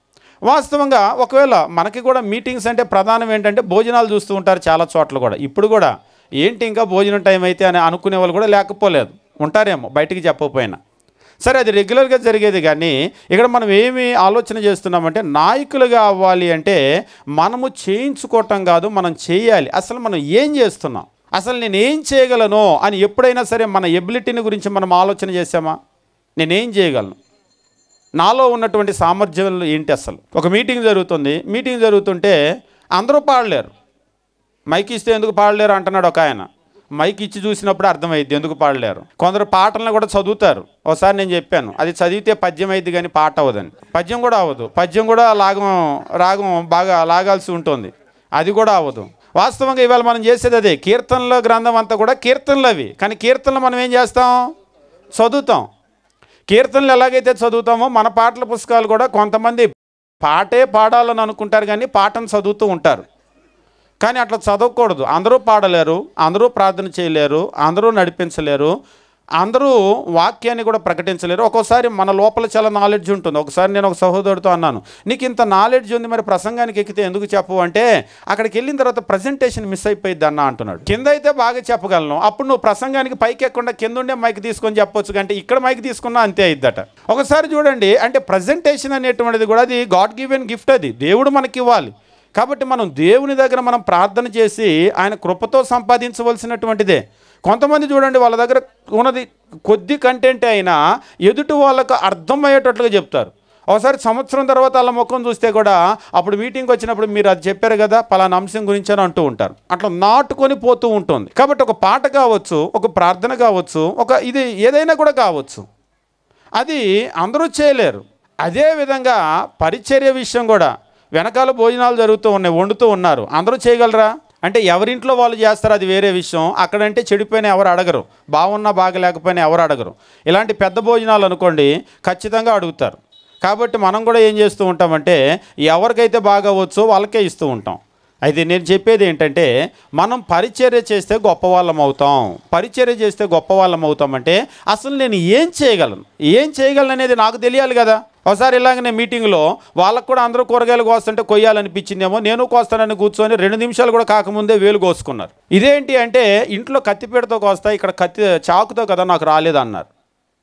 వాస్తవంగా ఒకవేళ మనకి కూడా మీటింగ్స్ అంటే ప్రధానం ఏంటంటే భోజనాలు చూస్తూ ఉంటారు చాలా చోట్ల కూడా ఇప్పుడు కూడా ఏంటి ఇంకా భోజనం టైం అయితే అని అనుకునే వాళ్ళు కూడా లేకపోలేదు ఉంటారేమో బయటికి చెప్పకపోయినా సరే అది రెగ్యులర్గా జరిగేది కానీ ఇక్కడ మనం ఏమి ఆలోచన చేస్తున్నామంటే నాయకులుగా అవ్వాలి అంటే మనము చేయించుకోవటం కాదు మనం చేయాలి అసలు మనం ఏం చేస్తున్నాం అసలు నేను ఏం చేయగలను అని ఎప్పుడైనా సరే మన ఎబిలిటీని గురించి మనం ఆలోచన చేసామా నేనేం చేయగలను నాలో ఉన్నటువంటి సామర్థ్యం ఏంటి అసలు ఒక మీటింగ్ జరుగుతుంది మీటింగ్ జరుగుతుంటే అందరూ పాడలేరు మైక్ ఇస్తే ఎందుకు పాడలేరు అంటున్నాడు ఒక ఆయన మైక్ ఇచ్చి చూసినప్పుడు అర్థమైద్ది ఎందుకు పాడలేరు కొందరు పాటలను కూడా చదువుతారు ఒకసారి నేను చెప్పాను అది చదివితే పద్యం అయింది కానీ పాట అవ్వదని పద్యం కూడా అవ్వదు పద్యం కూడా లాగం రాగం బాగా లాగాల్సి ఉంటుంది అది కూడా అవ్వదు వాస్తవంగా ఇవాళ మనం చేసేది అదే కీర్తనల గ్రంథం అంతా కూడా కీర్తనలు అవి కానీ కీర్తనలు మనం ఏం చేస్తాం చదువుతాం కీర్తనలు ఎలాగైతే చదువుతామో మన పాటల పుస్తకాలు కూడా కొంతమంది పాటే పాడాలని అనుకుంటారు కానీ పాటను చదువుతూ ఉంటారు కానీ అట్లా చదవకూడదు అందరూ పాడలేరు అందరూ ప్రార్థన చేయలేరు అందరూ నడిపించలేరు అందరూ వాక్యాన్ని కూడా ప్రకటించలేరు ఒక్కోసారి మన లోపల చాలా నాలెడ్జ్ ఉంటుంది ఒకసారి నేను ఒక సహోదరుడితో అన్నాను నీకు ఇంత నాలెడ్జ్ ఉంది మరి ప్రసంగానికి ఎక్కితే ఎందుకు చెప్పు అంటే అక్కడికి వెళ్ళిన తర్వాత ప్రజెంటేషన్ మిస్ అయిపోయింది అన్న అంటున్నాడు కింద అయితే బాగా చెప్పగలను అప్పుడు నువ్వు ప్రసంగానికి పైకి ఎక్కకుండా కింద ఉండే మైక్ తీసుకొని చెప్పొచ్చు అంటే ఇక్కడ మైక్ తీసుకున్నా అంతే అయిద్దట ఒకసారి చూడండి అంటే ప్రజెంటేషన్ అనేటువంటిది కూడా అది గాడ్ గివెన్ గిఫ్ట్ అది దేవుడు మనకి ఇవ్వాలి కాబట్టి మనం దేవుని దగ్గర మనం ప్రార్థన చేసి ఆయన కృపతో సంపాదించవలసినటువంటిదే కొంతమంది చూడండి వాళ్ళ దగ్గర ఉన్నది కొద్ది కంటెంట్ అయినా ఎదుటి వాళ్ళకు అర్థమయ్యేటట్లుగా చెప్తారు ఒకసారి సంవత్సరం తర్వాత వాళ్ళ ముఖం చూస్తే కూడా అప్పుడు మీటింగ్ వచ్చినప్పుడు మీరు అది చెప్పారు కదా పలానా అంశం గురించి అని అంటూ ఉంటారు అట్లా నాటుకొని పోతూ ఉంటుంది కాబట్టి ఒక పాట కావచ్చు ఒక ప్రార్థన కావచ్చు ఒక ఇది ఏదైనా కూడా కావచ్చు అది అందరూ చేయలేరు అదే విధంగా పరిచర్య విషయం కూడా వెనకాల భోజనాలు జరుగుతూ ఉన్నాయి వండుతూ ఉన్నారు అందరూ చేయగలరా అంటే ఎవరింట్లో వాళ్ళు చేస్తారో అది వేరే విషయం అక్కడంటే చెడిపోయిన ఎవరు అడగరు బాగున్నా బాగలేకపోయినా ఎవరు అడగరు ఇలాంటి పెద్ద భోజనాలు అనుకోండి ఖచ్చితంగా అడుగుతారు కాబట్టి మనం కూడా ఏం చేస్తూ ఉంటామంటే ఎవరికైతే బాగవచ్చో వాళ్ళకే ఇస్తూ ఉంటాం అయితే నేను చెప్పేది ఏంటంటే మనం పరిచర్య చేస్తే గొప్పవాళ్ళం అవుతాం పరిచర్య చేస్తే గొప్పవాళ్ళం అవుతామంటే అసలు నేను ఏం చేయగలను ఏం చేయగలను అనేది నాకు తెలియాలి కదా ఒకసారి ఇలాగనే మీటింగ్లో వాళ్ళకు కూడా అందరూ కూరగాయలు కోస్తుంటే కొయ్యాలనిపించిందేమో నేను కోస్తానని కూర్చొని రెండు నిమిషాలు కూడా కాకముందే వేలు కోసుకున్నారు ఇదేంటి అంటే ఇంట్లో కత్తిపీటతో కోస్తా ఇక్కడ కత్తి చాకుతో కదా నాకు రాలేదన్నారు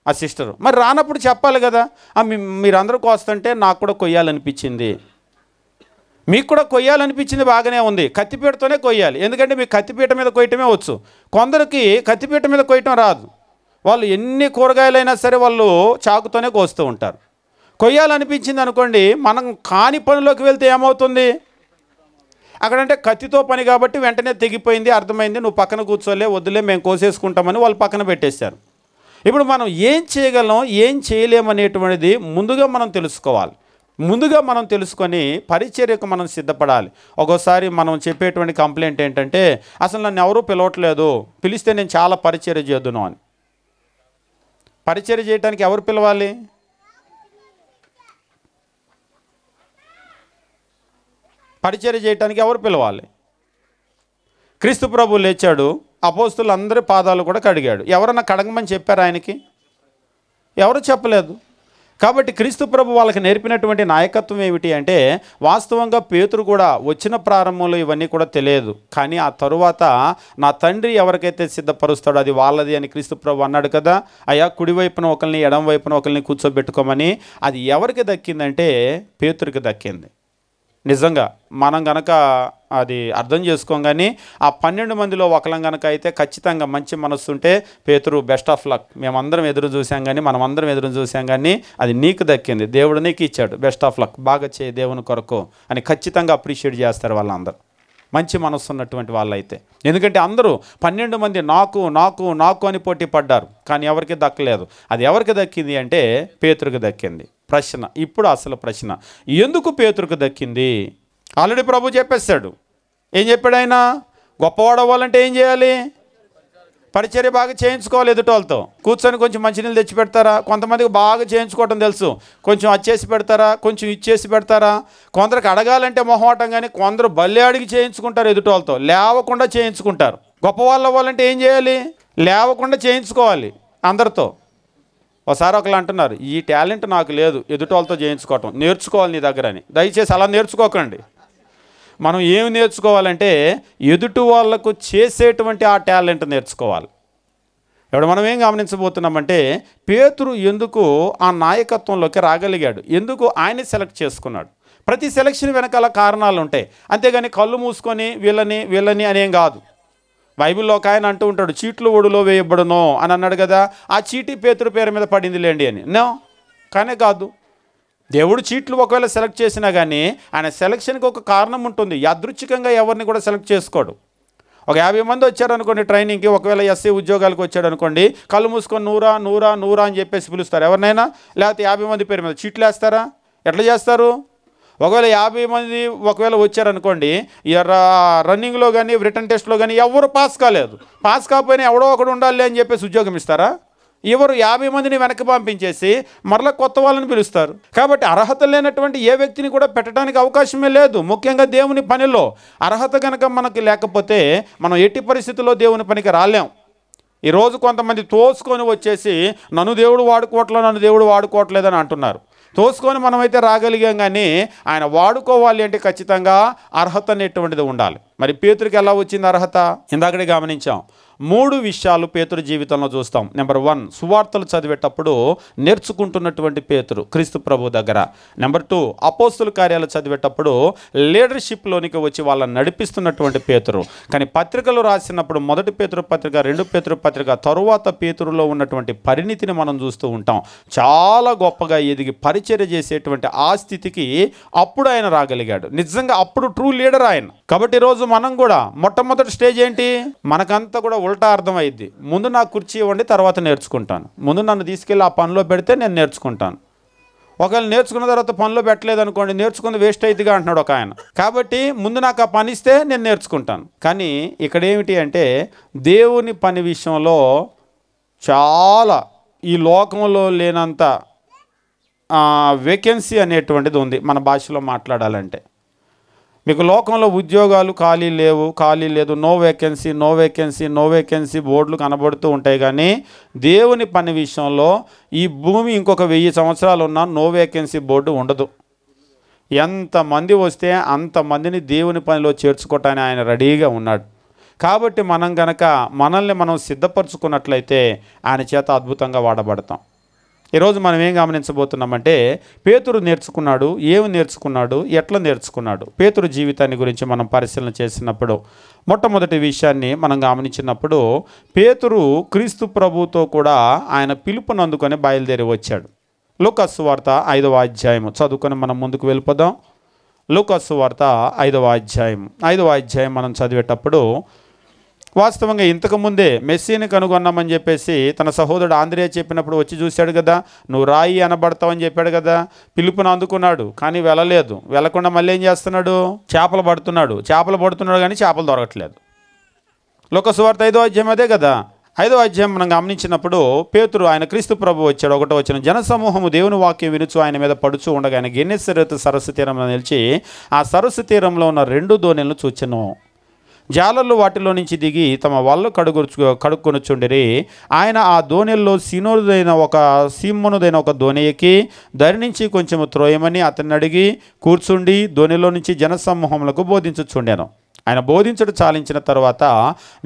ఆ సిస్టరు మరి రానప్పుడు చెప్పాలి కదా మీరందరూ కోస్తుంటే నాకు కూడా కొయ్యాలనిపించింది మీకు కూడా కొయ్యాలనిపించింది బాగానే ఉంది కత్తిపీటతోనే కొయ్యాలి ఎందుకంటే మీకు కత్తిపీట మీద కొయ్యటమే వచ్చు కొందరికి కత్తిపీట మీద కొయ్యటం రాదు వాళ్ళు ఎన్ని కూరగాయలైనా సరే వాళ్ళు చాకుతోనే కోస్తూ ఉంటారు కొయ్యాలనిపించింది అనుకోండి మనం కాని పనిలోకి వెళ్తే ఏమవుతుంది అక్కడంటే కత్తితో పని కాబట్టి వెంటనే తెగిపోయింది అర్థమైంది నువ్వు పక్కన కూర్చోలే వద్దులే మేము కోసేసుకుంటామని వాళ్ళు పక్కన పెట్టేశారు ఇప్పుడు మనం ఏం చేయగలం ఏం చేయలేమనేటువంటిది ముందుగా మనం తెలుసుకోవాలి ముందుగా మనం తెలుసుకొని పరిచర్యకు మనం సిద్ధపడాలి ఒక్కోసారి మనం చెప్పేటువంటి కంప్లైంట్ ఏంటంటే అసలు నన్ను ఎవరూ పిలవట్లేదు పిలిస్తే నేను చాలా పరిచర్య చేద్దును అని పరిచర్య చేయడానికి ఎవరు పిలవాలి పరిచర్ చేయటానికి ఎవరు పిలవాలి క్రీస్తు ప్రభు లేచాడు అపోస్తులు అందరి పాదాలు కూడా కడిగాడు ఎవరన్నా కడగమని చెప్పారు ఆయనకి ఎవరు చెప్పలేదు కాబట్టి క్రీస్తు ప్రభు వాళ్ళకి నేర్పినటువంటి నాయకత్వం ఏమిటి అంటే వాస్తవంగా పేతురు కూడా వచ్చిన ప్రారంభంలో ఇవన్నీ కూడా తెలియదు కానీ ఆ తరువాత నా తండ్రి ఎవరికైతే సిద్ధపరుస్తాడో అది వాళ్ళది అని క్రీస్తు ప్రభు అన్నాడు కదా అయ్యా కుడివైపున ఒకరిని ఎడం వైపున ఒకరిని కూర్చోబెట్టుకోమని అది ఎవరికి దక్కిందంటే పేతురికి దక్కింది నిజంగా మనం గనక అది అర్థం చేసుకోగానే ఆ పన్నెండు మందిలో ఒకలం కనుక అయితే ఖచ్చితంగా మంచి మనస్సు ఉంటే పేతురు బెస్ట్ ఆఫ్ లక్ మేమందరం ఎదురు చూసాం కానీ మనం అందరం ఎదురు చూసాం కానీ అది నీకు దక్కింది దేవుడు నీకు ఇచ్చాడు బెస్ట్ ఆఫ్ లక్ బాగా చేయి దేవుని కొరకు అని ఖచ్చితంగా అప్రిషియేట్ చేస్తారు వాళ్ళందరూ మంచి మనస్సు ఉన్నటువంటి వాళ్ళైతే ఎందుకంటే అందరూ పన్నెండు మంది నాకు నాకు నాకు అని పోటీ పడ్డారు కానీ ఎవరికి దక్కలేదు అది ఎవరికి దక్కింది అంటే పేతురికి దక్కింది ప్రశ్న ఇప్పుడు అసలు ప్రశ్న ఎందుకు పేతురుకు దక్కింది ఆల్రెడీ ప్రభు చెప్పేస్తాడు ఏం చెప్పాడు ఆయన గొప్పవాడు అవ్వాలంటే ఏం చేయాలి పరిచర్య బాగా చేయించుకోవాలి ఎదుటోళ్ళతో కూర్చొని కొంచెం మంచినీళ్ళు తెచ్చి పెడతారా కొంతమందికి బాగా చేయించుకోవటం తెలుసు కొంచెం అచ్చేసి పెడతారా కొంచెం ఇచ్చేసి పెడతారా కొందరికి అడగాలంటే మొహమాటం కానీ కొందరు బల్లి అడిగి చేయించుకుంటారు ఎదుటోళ్ళతో లేవకుండా చేయించుకుంటారు గొప్ప వాళ్ళు అవ్వాలంటే ఏం చేయాలి లేవకుండా చేయించుకోవాలి అందరితో ఒకసారి ఒకళ్ళు అంటున్నారు ఈ టాలెంట్ నాకు లేదు ఎదుటోళ్ళతో చేయించుకోవటం నేర్చుకోవాలి నీ దగ్గర అని దయచేసి అలా నేర్చుకోకండి మనం ఏం నేర్చుకోవాలంటే ఎదుటి వాళ్లకు చేసేటువంటి ఆ టాలెంట్ నేర్చుకోవాలి ఇప్పుడు మనం ఏం గమనించబోతున్నామంటే పేతురు ఎందుకు ఆ నాయకత్వంలోకి రాగలిగాడు ఎందుకు ఆయన సెలెక్ట్ చేసుకున్నాడు ప్రతి సెలక్షన్ వెనకాల కారణాలు ఉంటాయి అంతేగాని కళ్ళు మూసుకొని వీళ్ళని వీళ్ళని అనేం కాదు బైబిల్లో ఒక ఆయన అంటూ ఉంటాడు చీట్లు ఒడిలో వేయబడును అని అన్నాడు కదా ఆ చీటీ పేతుడు పేరు మీద పడింది లేండి అని నో కానే కాదు దేవుడు చీట్లు ఒకవేళ సెలెక్ట్ చేసినా కానీ ఆయన సెలక్షన్కి ఒక కారణం ఉంటుంది యాదృచ్ఛికంగా ఎవరిని కూడా సెలెక్ట్ చేసుకోడు ఒక యాభై మంది వచ్చారు అనుకోండి ట్రైనింగ్కి ఒకవేళ ఎస్సీ ఉద్యోగాలకు వచ్చాడు అనుకోండి కళ్ళు మూసుకొని నూరా నూరా నూరా అని చెప్పేసి పిలుస్తారు ఎవరినైనా లేకపోతే యాభై మంది పేరు మీద చీట్లు వేస్తారా ఎట్లా చేస్తారు ఒకవేళ యాభై మంది ఒకవేళ వచ్చారనుకోండి రన్నింగ్లో కానీ రిటర్న్ టెస్ట్లో కానీ ఎవరు పాస్ కాలేదు పాస్ కాకపోయినా ఎవడో ఒకడు ఉండాలి అని చెప్పేసి ఉద్యోగం ఇస్తారా ఎవరు యాభై మందిని వెనక్కి పంపించేసి మరలా కొత్త వాళ్ళని పిలుస్తారు కాబట్టి అర్హత లేనటువంటి ఏ వ్యక్తిని కూడా పెట్టడానికి అవకాశమే లేదు ముఖ్యంగా దేవుని పనిలో అర్హత కనుక మనకి లేకపోతే మనం ఎట్టి పరిస్థితుల్లో దేవుని పనికి రాలేం ఈరోజు కొంతమంది తోసుకొని వచ్చేసి నన్ను దేవుడు వాడుకోవట్లేదు నన్ను దేవుడు వాడుకోవట్లేదని అంటున్నారు తోసుకొని మనమైతే రాగలిగాం కానీ ఆయన వాడుకోవాలి అంటే ఖచ్చితంగా అర్హత అనేటువంటిది ఉండాలి మరి పేతురికి ఎలా వచ్చింది అర్హత ఇందాకడే గమనించాం మూడు విషయాలు పేతురు జీవితంలో చూస్తాం నెంబర్ వన్ సువార్తలు చదివేటప్పుడు నేర్చుకుంటున్నటువంటి పేతురు క్రీస్తు ప్రభు దగ్గర నెంబర్ టూ అపోస్తుల కార్యాలు చదివేటప్పుడు లీడర్షిప్లోనికి వచ్చి వాళ్ళని నడిపిస్తున్నటువంటి పేతురు కానీ పత్రికలు రాసినప్పుడు మొదటి పేతురు పత్రిక రెండు పేతురు పత్రిక తరువాత పేతురులో ఉన్నటువంటి పరిణితిని మనం చూస్తూ ఉంటాం చాలా గొప్పగా ఎదిగి పరిచర్య చేసేటువంటి ఆ స్థితికి అప్పుడు ఆయన రాగలిగాడు నిజంగా అప్పుడు ట్రూ లీడర్ ఆయన కాబట్టి ఈరోజు మనం కూడా మొట్టమొదటి స్టేజ్ ఏంటి మనకంతా కూడా ఉల్టా అర్థమైద్ది ముందు నాకు కుర్చీ ఇవ్వండి తర్వాత నేర్చుకుంటాను ముందు నన్ను తీసుకెళ్ళి ఆ పనిలో పెడితే నేను నేర్చుకుంటాను ఒకవేళ నేర్చుకున్న తర్వాత పనిలో పెట్టలేదు అనుకోండి నేర్చుకుంది వేస్ట్ అవుతుందిగా అంటున్నాడు ఒక ఆయన కాబట్టి ముందు నాకు ఆ పని ఇస్తే నేను నేర్చుకుంటాను కానీ ఇక్కడ ఏమిటి అంటే దేవుని పని విషయంలో చాలా ఈ లోకంలో లేనంత వేకెన్సీ అనేటువంటిది ఉంది మన భాషలో మాట్లాడాలంటే మీకు లోకంలో ఉద్యోగాలు ఖాళీ లేవు ఖాళీ లేదు no vacancy no vacancy no vacancy బోర్డులు కనబడుతూ ఉంటాయి కానీ దేవుని పని విషయంలో ఈ భూమి ఇంకొక వెయ్యి సంవత్సరాలు ఉన్నా నో వేకెన్సీ బోర్డు ఉండదు ఎంతమంది వస్తే అంతమందిని దేవుని పనిలో చేర్చుకోవటానికి ఆయన రెడీగా ఉన్నాడు కాబట్టి మనం గనక మనల్ని మనం సిద్ధపరచుకున్నట్లయితే ఆయన చేత అద్భుతంగా వాడబడతాం ఈరోజు మనం ఏం గమనించబోతున్నామంటే పేతురు నేర్చుకున్నాడు ఏమి నేర్చుకున్నాడు ఎట్లా నేర్చుకున్నాడు పేతురు జీవితాన్ని గురించి మనం పరిశీలన చేసినప్పుడు మొట్టమొదటి విషయాన్ని మనం గమనించినప్పుడు పేతురు క్రీస్తు ప్రభుతో కూడా ఆయన అందుకొని బయలుదేరి వచ్చాడు లోకస్సు వార్త ఐదవ అధ్యాయము చదువుకొని మనం ముందుకు వెళ్ళిపోదాం లోకస్సు వార్త ఐదవ అధ్యాయం ఐదవ అధ్యాయం మనం చదివేటప్పుడు వాస్తవంగా ఇంతకుముందే మెస్సీని కనుగొన్నామని చెప్పేసి తన సహోదరుడు ఆంధ్రే చెప్పినప్పుడు వచ్చి చూశాడు కదా నువ్వు రాయి అనబడతావని చెప్పాడు కదా పిలుపును అందుకున్నాడు కానీ వెళ్ళలేదు వెళ్లకుండా మళ్ళీ ఏం చేస్తున్నాడు చేపలు పడుతున్నాడు చేపలు పడుతున్నాడు కానీ చేపలు దొరకట్లేదు లోకసువార్త ఐదో అధ్యాయం అదే కదా ఐదో అధ్యాయం మనం గమనించినప్పుడు పేతురు ఆయన క్రీస్తు ప్రభు వచ్చాడు ఒకటో వచ్చిన జనసమూహము దేవుని వాక్యం వినుచు ఆయన మీద పడుచు ఉండగా ఆయన గిన్నెస్ సరస్సు తీరంలో నిలిచి ఆ సరస్సు తీరంలో ఉన్న రెండు దోణిలను చూచను జాలర్లు వాటిలో నుంచి దిగి తమ వల్లు కడుక్కొని కడుక్కొనుచుండిరి ఆయన ఆ దోణెల్లో సీనోరుదైన ఒక సీమ్మనుదైన ఒక ఎక్కి దరి నుంచి కొంచెము త్రోయమని అతన్ని అడిగి కూర్చుండి దోణిలో నుంచి జనసమూహములకు బోధించుచుండాను ఆయన బోధించడు చాలించిన తర్వాత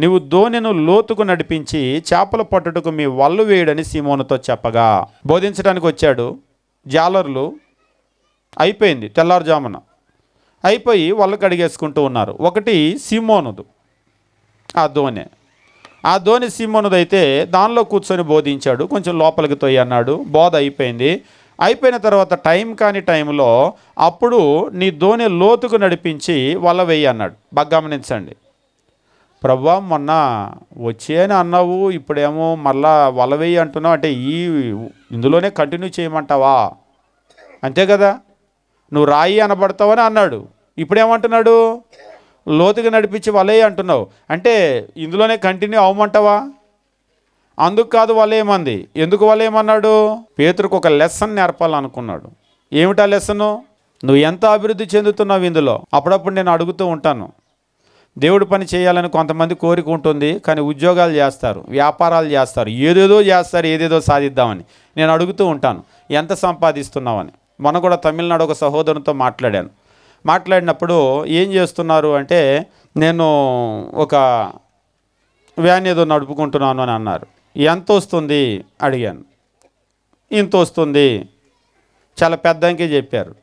నీవు దోణెను లోతుకు నడిపించి చేపలు పట్టుటకు మీ వల్లు వేయడని సీమోనుతో చెప్పగా బోధించడానికి వచ్చాడు జాలర్లు అయిపోయింది తెల్లారుజామున అయిపోయి వాళ్ళు కడిగేసుకుంటూ ఉన్నారు ఒకటి సిమోనుదు ఆ ధోని ఆ ధోని అయితే దానిలో కూర్చొని బోధించాడు కొంచెం లోపలికి తోయి అన్నాడు బోధ అయిపోయింది అయిపోయిన తర్వాత టైం కాని టైంలో అప్పుడు నీ ధోని లోతుకు నడిపించి వల్ల వేయి అన్నాడు బాగా గమనించండి ప్రభా మొన్న వచ్చేయని అన్నావు ఇప్పుడేమో మళ్ళా వల వేయి అంటున్నావు అంటే ఈ ఇందులోనే కంటిన్యూ చేయమంటావా అంతే కదా నువ్వు రాయి అనబడతావని అన్నాడు ఇప్పుడేమంటున్నాడు లోతుగా నడిపించి వాళ్ళే అంటున్నావు అంటే ఇందులోనే కంటిన్యూ అవ్వమంటావా అందుకు కాదు వలేమంది ఎందుకు ఏమన్నాడు పేతురుకు ఒక లెసన్ నేర్పాలనుకున్నాడు ఏమిటా లెసను నువ్వు ఎంత అభివృద్ధి చెందుతున్నావు ఇందులో అప్పుడప్పుడు నేను అడుగుతూ ఉంటాను దేవుడు పని చేయాలని కొంతమంది కోరిక ఉంటుంది కానీ ఉద్యోగాలు చేస్తారు వ్యాపారాలు చేస్తారు ఏదేదో చేస్తారు ఏదేదో సాధిద్దామని నేను అడుగుతూ ఉంటాను ఎంత సంపాదిస్తున్నావని మొన్న కూడా తమిళనాడు ఒక సహోదరునితో మాట్లాడాను మాట్లాడినప్పుడు ఏం చేస్తున్నారు అంటే నేను ఒక వ్యాన్ ఏదో నడుపుకుంటున్నాను అని అన్నారు ఎంత వస్తుంది అడిగాను ఇంత వస్తుంది చాలా పెద్దంకే చెప్పారు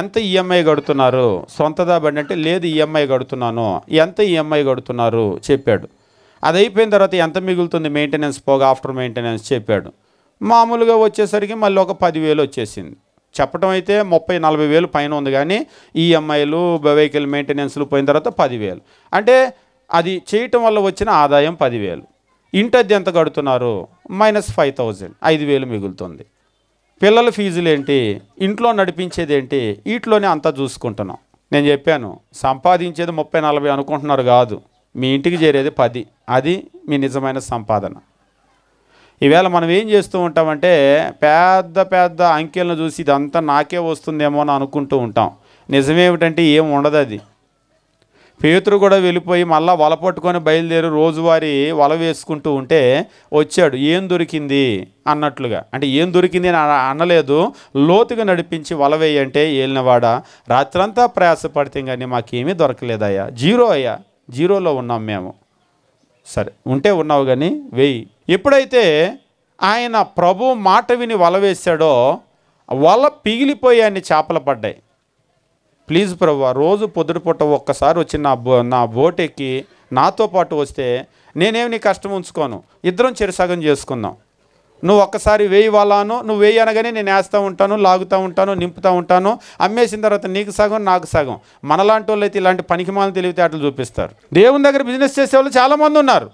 ఎంత ఈఎంఐ కడుతున్నారు సొంతదా బండి అంటే లేదు ఈఎంఐ కడుతున్నాను ఎంత ఈఎంఐ కడుతున్నారు చెప్పాడు అది అయిపోయిన తర్వాత ఎంత మిగులుతుంది మెయింటెనెన్స్ పోగా ఆఫ్టర్ మెయింటెనెన్స్ చెప్పాడు మామూలుగా వచ్చేసరికి మళ్ళీ ఒక పదివేలు వచ్చేసింది చెప్పడం అయితే ముప్పై నలభై వేలు పైన ఉంది కానీ ఈఎంఐలు వెహికల్ మెయింటెనెన్స్లు పోయిన తర్వాత పదివేలు అంటే అది చేయటం వల్ల వచ్చిన ఆదాయం పదివేలు ఇంటద్ది ఎంత కడుతున్నారు మైనస్ ఫైవ్ థౌజండ్ ఐదు వేలు మిగులుతుంది పిల్లల ఫీజులు ఏంటి ఇంట్లో నడిపించేది ఏంటి వీటిలోనే అంతా చూసుకుంటున్నాం నేను చెప్పాను సంపాదించేది ముప్పై నలభై అనుకుంటున్నారు కాదు మీ ఇంటికి చేరేది పది అది మీ నిజమైన సంపాదన ఈవేళ మనం ఏం చేస్తూ ఉంటామంటే పెద్ద పెద్ద అంకెలను చూసి ఇదంతా నాకే వస్తుందేమో అని అనుకుంటూ ఉంటాం నిజమేమిటంటే ఏం ఉండదు అది పేతురు కూడా వెళ్ళిపోయి మళ్ళీ వల పట్టుకొని బయలుదేరి రోజువారీ వల వేసుకుంటూ ఉంటే వచ్చాడు ఏం దొరికింది అన్నట్లుగా అంటే ఏం దొరికింది అని అనలేదు లోతుగా నడిపించి వల వేయంటే వెళ్ళినవాడ రాత్రంతా ప్రయాసపడితే కానీ మాకేమీ దొరకలేదయ్యా జీరో అయ్యా జీరోలో ఉన్నాం మేము సరే ఉంటే ఉన్నావు కానీ వెయ్యి ఎప్పుడైతే ఆయన ప్రభు మాట విని వల వేశాడో వల పిగిలిపోయి ఆయన చేపలు పడ్డాయి ప్లీజ్ ప్రభు రోజు పొద్దుటిపూట ఒక్కసారి వచ్చి నా బో నా బోట్ ఎక్కి నాతో పాటు వస్తే నేనేమి నీ కష్టం ఉంచుకోను ఇద్దరం చెరుసగం చేసుకుందాం నువ్వు ఒక్కసారి వేయి వాళ్ళను నువ్వు వేయి అనగానే నేను వేస్తూ ఉంటాను లాగుతూ ఉంటాను నింపుతూ ఉంటాను అమ్మేసిన తర్వాత నీకు సగం నాకు సగం మనలాంటి వాళ్ళు పనికి ఇలాంటి తెలివితే అట్లు చూపిస్తారు దేవుని దగ్గర బిజినెస్ చేసేవాళ్ళు చాలామంది ఉన్నారు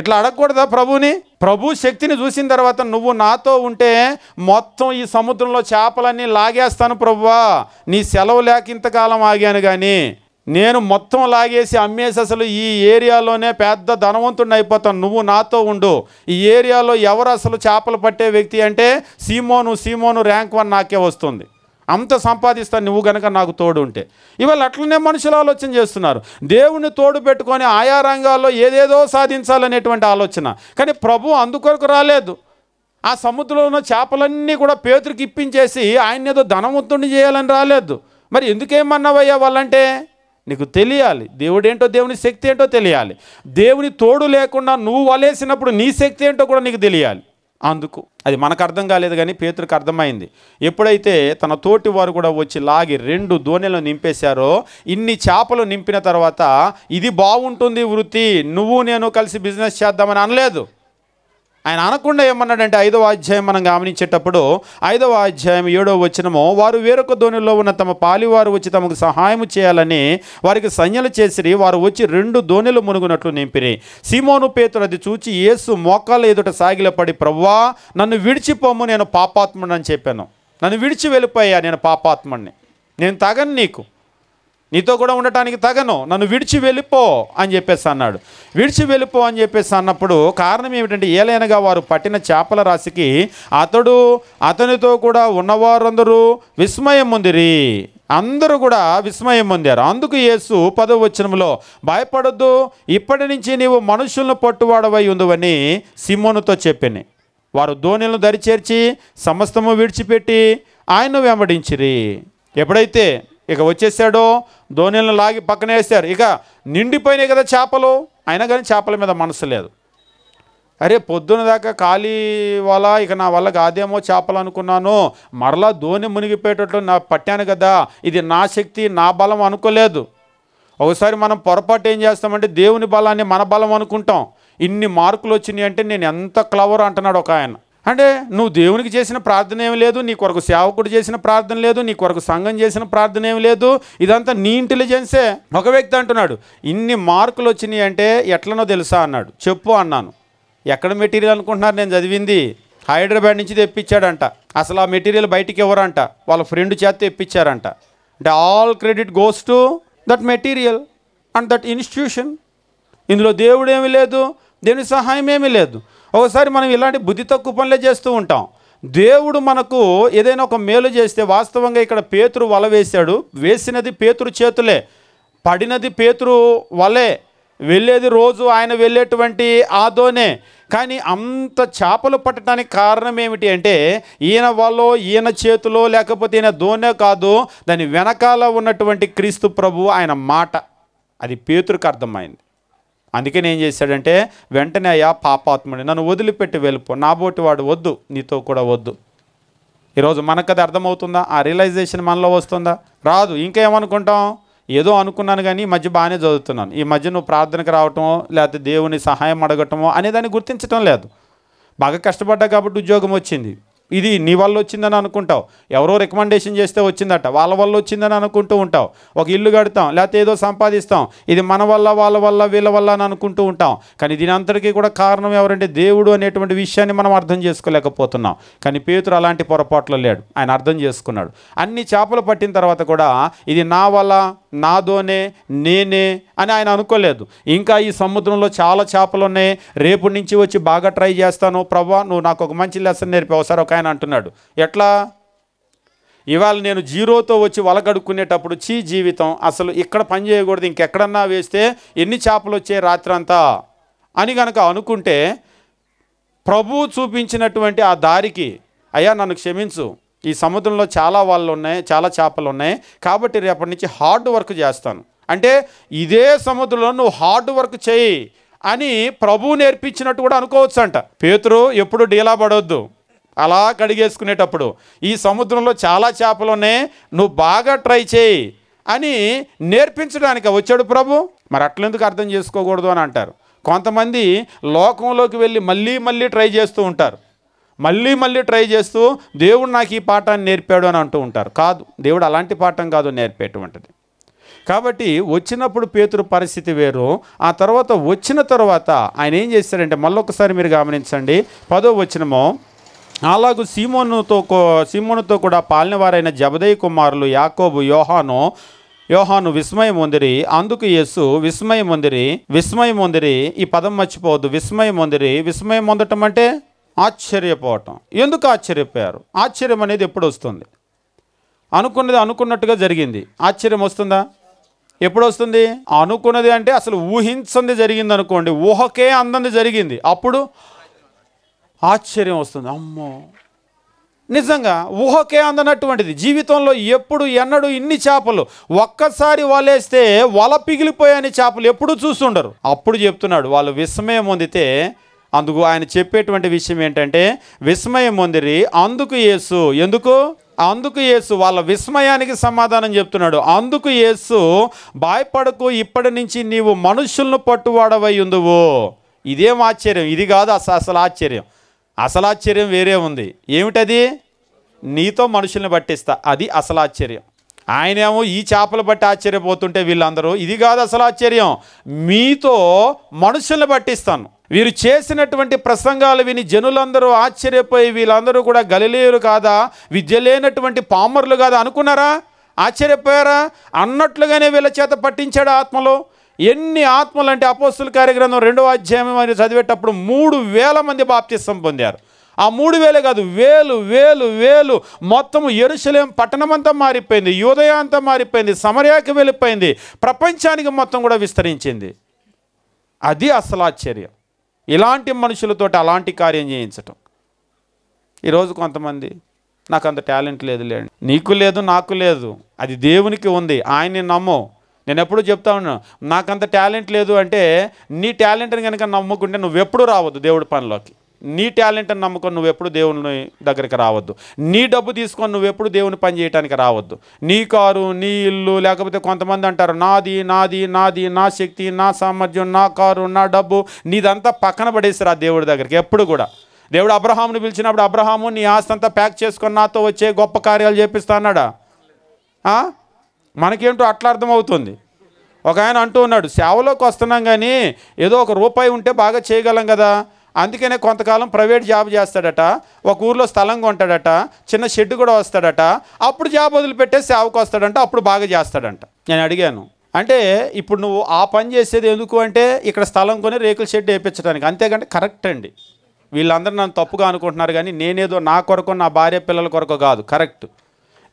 ఇట్లా అడగకూడదా ప్రభుని ప్రభు శక్తిని చూసిన తర్వాత నువ్వు నాతో ఉంటే మొత్తం ఈ సముద్రంలో చేపలన్నీ లాగేస్తాను ప్రభువా నీ సెలవు లేక ఇంతకాలం ఆగాను కానీ నేను మొత్తం లాగేసి అమ్మేసి అసలు ఈ ఏరియాలోనే పెద్ద ధనవంతుడిని అయిపోతాను నువ్వు నాతో ఉండు ఈ ఏరియాలో ఎవరు అసలు చేపలు పట్టే వ్యక్తి అంటే సీమోను సీమోను ర్యాంక్ వన్ నాకే వస్తుంది అంత సంపాదిస్తాను నువ్వు గనక నాకు తోడు ఉంటే ఇవాళ అట్లనే మనుషులు ఆలోచన చేస్తున్నారు దేవుని తోడు పెట్టుకొని ఆయా రంగాల్లో ఏదేదో సాధించాలనేటువంటి ఆలోచన కానీ ప్రభు అందుకొరకు రాలేదు ఆ సముద్రంలో ఉన్న చేపలన్నీ కూడా పేతురికి ఇప్పించేసి ఆయన ఏదో ధనవంతుడిని చేయాలని రాలేదు మరి ఎందుకేమన్నావయ్యా వాళ్ళంటే నీకు తెలియాలి దేవుడేంటో దేవుని శక్తి ఏంటో తెలియాలి దేవుని తోడు లేకుండా నువ్వు వలేసినప్పుడు నీ శక్తి ఏంటో కూడా నీకు తెలియాలి అందుకు అది మనకు అర్థం కాలేదు కానీ పేతురికి అర్థమైంది ఎప్పుడైతే తన తోటి వారు కూడా వచ్చి లాగి రెండు దోణెలను నింపేశారో ఇన్ని చేపలు నింపిన తర్వాత ఇది బాగుంటుంది వృత్తి నువ్వు నేను కలిసి బిజినెస్ చేద్దామని అనలేదు ఆయన అనకుండా ఏమన్నాడంటే ఐదవ అధ్యాయం మనం గమనించేటప్పుడు ఐదవ అధ్యాయం ఏడవ వచ్చినమో వారు వేరొక ధోనిలో ఉన్న తమ పాలివారు వచ్చి తమకు సహాయం చేయాలని వారికి సంజ్ఞలు చేసిరి వారు వచ్చి రెండు ధోనిలు మునుగునట్లు నింపిరి సీమోను పేతుడు అది చూచి ఏసు మోకాళ్ళ ఎదుట సాగిలపడి ప్రవ్వా నన్ను విడిచిపోము నేను అని చెప్పాను నన్ను విడిచి వెళ్ళిపోయా నేను పాపాత్ముడిని నేను తగను నీకు నీతో కూడా ఉండటానికి తగను నన్ను విడిచి వెళ్ళిపో అని చెప్పేసి అన్నాడు విడిచి వెళ్ళిపో అని చెప్పేసి అన్నప్పుడు కారణం ఏమిటంటే ఏలైనగా వారు పట్టిన చేపల రాశికి అతడు అతనితో కూడా ఉన్నవారందరూ విస్మయం ముందిరి అందరూ కూడా విస్మయం పొందారు అందుకు యేసు పదవ వచనంలో భయపడొద్దు ఇప్పటి నుంచి నీవు మనుషులను పట్టువాడవై ఉందని సిమ్మోనుతో చెప్పిని వారు ధోనిలను దరిచేర్చి సమస్తము విడిచిపెట్టి ఆయన్ను వెంబడించిరి ఎప్పుడైతే ఇక వచ్చేసాడో ధోనిలను లాగి పక్కన వేస్తారు ఇక నిండిపోయినాయి కదా చేపలు అయినా కానీ చేపల మీద మనసు లేదు అరే పొద్దున దాకా ఖాళీ వల ఇక నా వల్ల కాదేమో చేపలు అనుకున్నాను మరలా ధోని మునిగిపోయేటట్లు నా పట్టాను కదా ఇది నా శక్తి నా బలం అనుకోలేదు ఒకసారి మనం పొరపాటు ఏం చేస్తామంటే దేవుని బలాన్ని మన బలం అనుకుంటాం ఇన్ని మార్కులు వచ్చినాయి అంటే నేను ఎంత క్లవర్ అంటున్నాడు ఒక ఆయన అంటే నువ్వు దేవునికి చేసిన ప్రార్థన ఏమి లేదు నీ కొరకు సేవకుడు చేసిన ప్రార్థన లేదు నీ కొరకు సంఘం చేసిన ప్రార్థన ఏమి లేదు ఇదంతా నీ ఇంటెలిజెన్సే ఒక వ్యక్తి అంటున్నాడు ఇన్ని మార్కులు వచ్చినాయి అంటే ఎట్లనో తెలుసా అన్నాడు చెప్పు అన్నాను ఎక్కడ మెటీరియల్ అనుకుంటున్నారు నేను చదివింది హైదరాబాద్ నుంచి తెప్పించాడంట అసలు ఆ మెటీరియల్ బయటికి ఇవ్వరంట వాళ్ళ ఫ్రెండ్ చేత తెప్పించారంట అంటే all credit goes to that material and that institution ఇందులో దేవుడు ఏమీ లేదు దేవుని సహాయం ఏమీ లేదు ఒకసారి మనం ఇలాంటి బుద్ధి తక్కువ పనులే చేస్తూ ఉంటాం దేవుడు మనకు ఏదైనా ఒక మేలు చేస్తే వాస్తవంగా ఇక్కడ పేతురు వల వేశాడు వేసినది పేతురు చేతులే పడినది పేతురు వలే వెళ్ళేది రోజు ఆయన వెళ్ళేటువంటి ఆదోనే కానీ అంత చేపలు పట్టడానికి కారణం ఏమిటి అంటే ఈయన వాళ్ళో ఈయన చేతిలో లేకపోతే ఈయన దోనే కాదు దాని వెనకాల ఉన్నటువంటి క్రీస్తు ప్రభు ఆయన మాట అది పేతురికి అర్థమైంది అందుకే ఏం చేశాడంటే వెంటనే అయ్యా పాపాత్ముడు నన్ను వదిలిపెట్టి వెళ్ళిపో నాబోటి వాడు వద్దు నీతో కూడా వద్దు ఈరోజు మనకు అది అర్థమవుతుందా ఆ రియలైజేషన్ మనలో వస్తుందా రాదు ఇంకేమనుకుంటాం ఏదో అనుకున్నాను కానీ ఈ మధ్య బాగానే చదువుతున్నాను ఈ మధ్య నువ్వు ప్రార్థనకు రావటమో లేకపోతే దేవుని సహాయం అడగటమో అనేదాన్ని గుర్తించటం లేదు బాగా కష్టపడ్డా కాబట్టి ఉద్యోగం వచ్చింది ఇది నీ వల్ల వచ్చిందని అనుకుంటావు ఎవరో రికమెండేషన్ చేస్తే వచ్చిందట వాళ్ళ వల్ల వచ్చిందని అనుకుంటూ ఉంటావు ఒక ఇల్లు కడతాం లేకపోతే ఏదో సంపాదిస్తాం ఇది మన వల్ల వాళ్ళ వల్ల వీళ్ళ వల్ల అని అనుకుంటూ ఉంటాం కానీ దీని అంతటికీ కూడా కారణం ఎవరంటే దేవుడు అనేటువంటి విషయాన్ని మనం అర్థం చేసుకోలేకపోతున్నాం కానీ పేతురు అలాంటి పొరపాట్లు లేడు ఆయన అర్థం చేసుకున్నాడు అన్ని చేపలు పట్టిన తర్వాత కూడా ఇది నా వల్ల నాదోనే నేనే అని ఆయన అనుకోలేదు ఇంకా ఈ సముద్రంలో చాలా చేపలు ఉన్నాయి రేపు నుంచి వచ్చి బాగా ట్రై చేస్తాను ప్రభా నువ్వు నాకు ఒక మంచి లెసన్ నేర్పావు సార్ ఒక ఆయన అంటున్నాడు ఎట్లా ఇవాళ నేను జీరోతో వచ్చి వలగడుక్కునేటప్పుడు చీ జీవితం అసలు ఇక్కడ పని చేయకూడదు ఇంకెక్కడన్నా వేస్తే ఎన్ని చేపలు వచ్చాయి రాత్రంతా అని కనుక అనుకుంటే ప్రభువు చూపించినటువంటి ఆ దారికి అయ్యా నన్ను క్షమించు ఈ సముద్రంలో చాలా వాళ్ళు ఉన్నాయి చాలా చేపలు ఉన్నాయి కాబట్టి రేపటి నుంచి హార్డ్ వర్క్ చేస్తాను అంటే ఇదే సముద్రంలో నువ్వు హార్డ్ వర్క్ చేయి అని ప్రభువు నేర్పించినట్టు కూడా అనుకోవచ్చు అంట పేతురు ఎప్పుడు డీలా పడవద్దు అలా కడిగేసుకునేటప్పుడు ఈ సముద్రంలో చాలా చేపలు ఉన్నాయి నువ్వు బాగా ట్రై చేయి అని నేర్పించడానికి వచ్చాడు ప్రభు మరి అట్లెందుకు అర్థం చేసుకోకూడదు అని అంటారు కొంతమంది లోకంలోకి వెళ్ళి మళ్ళీ మళ్ళీ ట్రై చేస్తూ ఉంటారు మళ్ళీ మళ్ళీ ట్రై చేస్తూ దేవుడు నాకు ఈ పాఠాన్ని నేర్పాడు అని అంటూ ఉంటారు కాదు దేవుడు అలాంటి పాఠం కాదు నేర్పేటువంటిది కాబట్టి వచ్చినప్పుడు పేతురు పరిస్థితి వేరు ఆ తర్వాత వచ్చిన తర్వాత ఆయన ఏం చేస్తారంటే మళ్ళొకసారి మీరు గమనించండి పదో వచ్చినమో అలాగూ సీమోనుతో సీమోనుతో కూడా పాలనవారైన జబదయ్య కుమారులు యాకోబు యోహాను యోహాను ముందిరి అందుకు యేసు విస్మయం ముందిరి ఈ పదం మర్చిపోవద్దు ముందిరి విస్మయం పొందటం అంటే ఆశ్చర్యపోవటం ఎందుకు ఆశ్చర్యపోయారు ఆశ్చర్యం అనేది ఎప్పుడు వస్తుంది అనుకున్నది అనుకున్నట్టుగా జరిగింది ఆశ్చర్యం వస్తుందా ఎప్పుడు వస్తుంది అనుకున్నది అంటే అసలు ఊహించింది జరిగింది అనుకోండి ఊహకే అందంది జరిగింది అప్పుడు ఆశ్చర్యం వస్తుంది అమ్మో నిజంగా ఊహకే అందనటువంటిది జీవితంలో ఎప్పుడు ఎన్నడు ఇన్ని చేపలు ఒక్కసారి వలేస్తే వల పిగిలిపోయాని చేపలు ఎప్పుడు చూస్తుండరు అప్పుడు చెప్తున్నాడు వాళ్ళు విస్మయం పొందితే అందుకు ఆయన చెప్పేటువంటి విషయం ఏంటంటే విస్మయం పొందిరి అందుకు యేసు ఎందుకు అందుకు యేసు వాళ్ళ విస్మయానికి సమాధానం చెప్తున్నాడు అందుకు యేసు భయపడకు ఇప్పటి నుంచి నీవు మనుషులను పట్టువాడవై ఉందువు ఇదేం ఆశ్చర్యం ఇది కాదు అసలు ఆశ్చర్యం అసలు ఆశ్చర్యం వేరే ఉంది ఏమిటది నీతో మనుషుల్ని పట్టిస్తా అది అసలు ఆశ్చర్యం ఆయనేమో ఈ చేపలు బట్టి ఆశ్చర్యపోతుంటే వీళ్ళందరూ ఇది కాదు అసలు ఆశ్చర్యం మీతో మనుషుల్ని పట్టిస్తాను వీరు చేసినటువంటి ప్రసంగాలు విని జనులందరూ ఆశ్చర్యపోయి వీళ్ళందరూ కూడా గలిలేయులు కాదా విద్య లేనటువంటి పామర్లు కాదా అనుకున్నారా ఆశ్చర్యపోయారా అన్నట్లుగానే వీళ్ళ చేత పట్టించాడు ఆత్మలో ఎన్ని ఆత్మలు అంటే అపోస్తుల కార్యగ్రంథం రెండవ అధ్యాయం అని చదివేటప్పుడు మూడు వేల మంది బాప్తిస్తం పొందారు ఆ మూడు వేలే కాదు వేలు వేలు వేలు మొత్తం ఎరుసలేం పట్టణమంతా మారిపోయింది యూదయ అంతా మారిపోయింది సమర్యాకి వెళ్ళిపోయింది ప్రపంచానికి మొత్తం కూడా విస్తరించింది అది అసలు ఆశ్చర్యం ఇలాంటి మనుషులతో అలాంటి కార్యం చేయించటం ఈరోజు కొంతమంది నాకు అంత టాలెంట్ లేదు లేండి నీకు లేదు నాకు లేదు అది దేవునికి ఉంది ఆయన్ని నమ్ము నేను ఎప్పుడు చెప్తా ఉన్నాను నాకంత టాలెంట్ లేదు అంటే నీ టాలెంట్ని కనుక నమ్ముకుంటే నువ్వెప్పుడు రావద్దు దేవుడి పనిలోకి నీ టాలెంట్ అని నమ్ముకొని నువ్వెప్పుడు దేవుని దగ్గరికి రావద్దు నీ డబ్బు తీసుకొని నువ్వెప్పుడు దేవుని పని చేయడానికి రావద్దు నీ కారు నీ ఇల్లు లేకపోతే కొంతమంది అంటారు నాది నాది నాది నా శక్తి నా సామర్థ్యం నా కారు నా డబ్బు నీదంతా పక్కన పడేసారు ఆ దేవుడి దగ్గరికి ఎప్పుడు కూడా దేవుడు అబ్రహామును పిలిచినప్పుడు అబ్రహాము నీ ఆస్తి అంతా ప్యాక్ చేసుకొని నాతో వచ్చే గొప్ప కార్యాలు చేపిస్తా అన్నాడా మనకేంటో అట్లా అర్థమవుతుంది ఒక ఆయన అంటూ ఉన్నాడు సేవలోకి వస్తున్నాం కానీ ఏదో ఒక రూపాయి ఉంటే బాగా చేయగలం కదా అందుకనే కొంతకాలం ప్రైవేట్ జాబ్ చేస్తాడట ఒక ఊర్లో స్థలం కొంటాడట చిన్న షెడ్ కూడా వస్తాడట అప్పుడు జాబ్ వదిలిపెట్టే సేవకు వస్తాడంట అప్పుడు బాగా చేస్తాడంట నేను అడిగాను అంటే ఇప్పుడు నువ్వు ఆ పని చేసేది ఎందుకు అంటే ఇక్కడ స్థలం కొని రేకుల షెడ్ వేయించడానికి అంతేకంటే కరెక్ట్ అండి వీళ్ళందరూ నన్ను తప్పుగా అనుకుంటున్నారు కానీ నేనేదో నా కొరకు నా భార్య పిల్లల కొరకు కాదు కరెక్ట్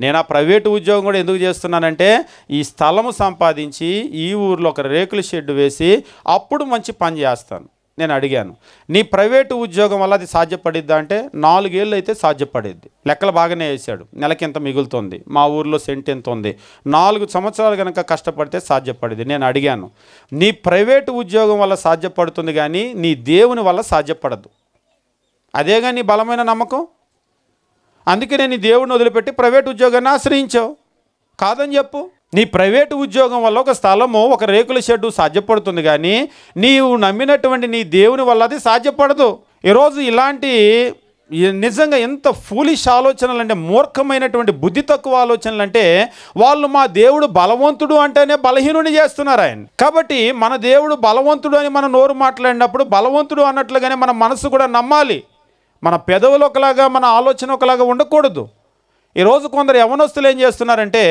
నేను ఆ ప్రైవేటు ఉద్యోగం కూడా ఎందుకు చేస్తున్నానంటే ఈ స్థలము సంపాదించి ఈ ఊర్లో ఒక రేకుల షెడ్ వేసి అప్పుడు మంచి పని చేస్తాను నేను అడిగాను నీ ప్రైవేటు ఉద్యోగం వల్ల అది సాధ్యపడిద్దా అంటే నాలుగేళ్ళు అయితే సాధ్యపడేది లెక్కలు బాగానే వేసాడు ఎంత మిగులుతుంది మా ఊర్లో సెంట్ ఎంత ఉంది నాలుగు సంవత్సరాలు కనుక కష్టపడితే సాధ్యపడేది నేను అడిగాను నీ ప్రైవేటు ఉద్యోగం వల్ల సాధ్యపడుతుంది కానీ నీ దేవుని వల్ల సాధ్యపడదు అదే కానీ బలమైన నమ్మకం అందుకే నేను దేవుడిని వదిలిపెట్టి ప్రైవేట్ ఉద్యోగాన్ని ఆశ్రయించావు కాదని చెప్పు నీ ప్రైవేటు ఉద్యోగం వల్ల ఒక స్థలము ఒక రేకుల షెడ్డు సాధ్యపడుతుంది కానీ నీవు నమ్మినటువంటి నీ దేవుని వల్ల అది సాధ్యపడదు ఈరోజు ఇలాంటి నిజంగా ఎంత ఫూలిష్ ఆలోచనలు అంటే మూర్ఖమైనటువంటి బుద్ధి తక్కువ ఆలోచనలు అంటే వాళ్ళు మా దేవుడు బలవంతుడు అంటేనే బలహీనుని చేస్తున్నారు ఆయన కాబట్టి మన దేవుడు బలవంతుడు అని మన నోరు మాట్లాడినప్పుడు బలవంతుడు అన్నట్లుగానే మన మనసు కూడా నమ్మాలి మన పెదవులు ఒకలాగా మన ఆలోచన ఒకలాగా ఉండకూడదు ఈరోజు కొందరు యవనస్తులు ఏం చేస్తున్నారంటే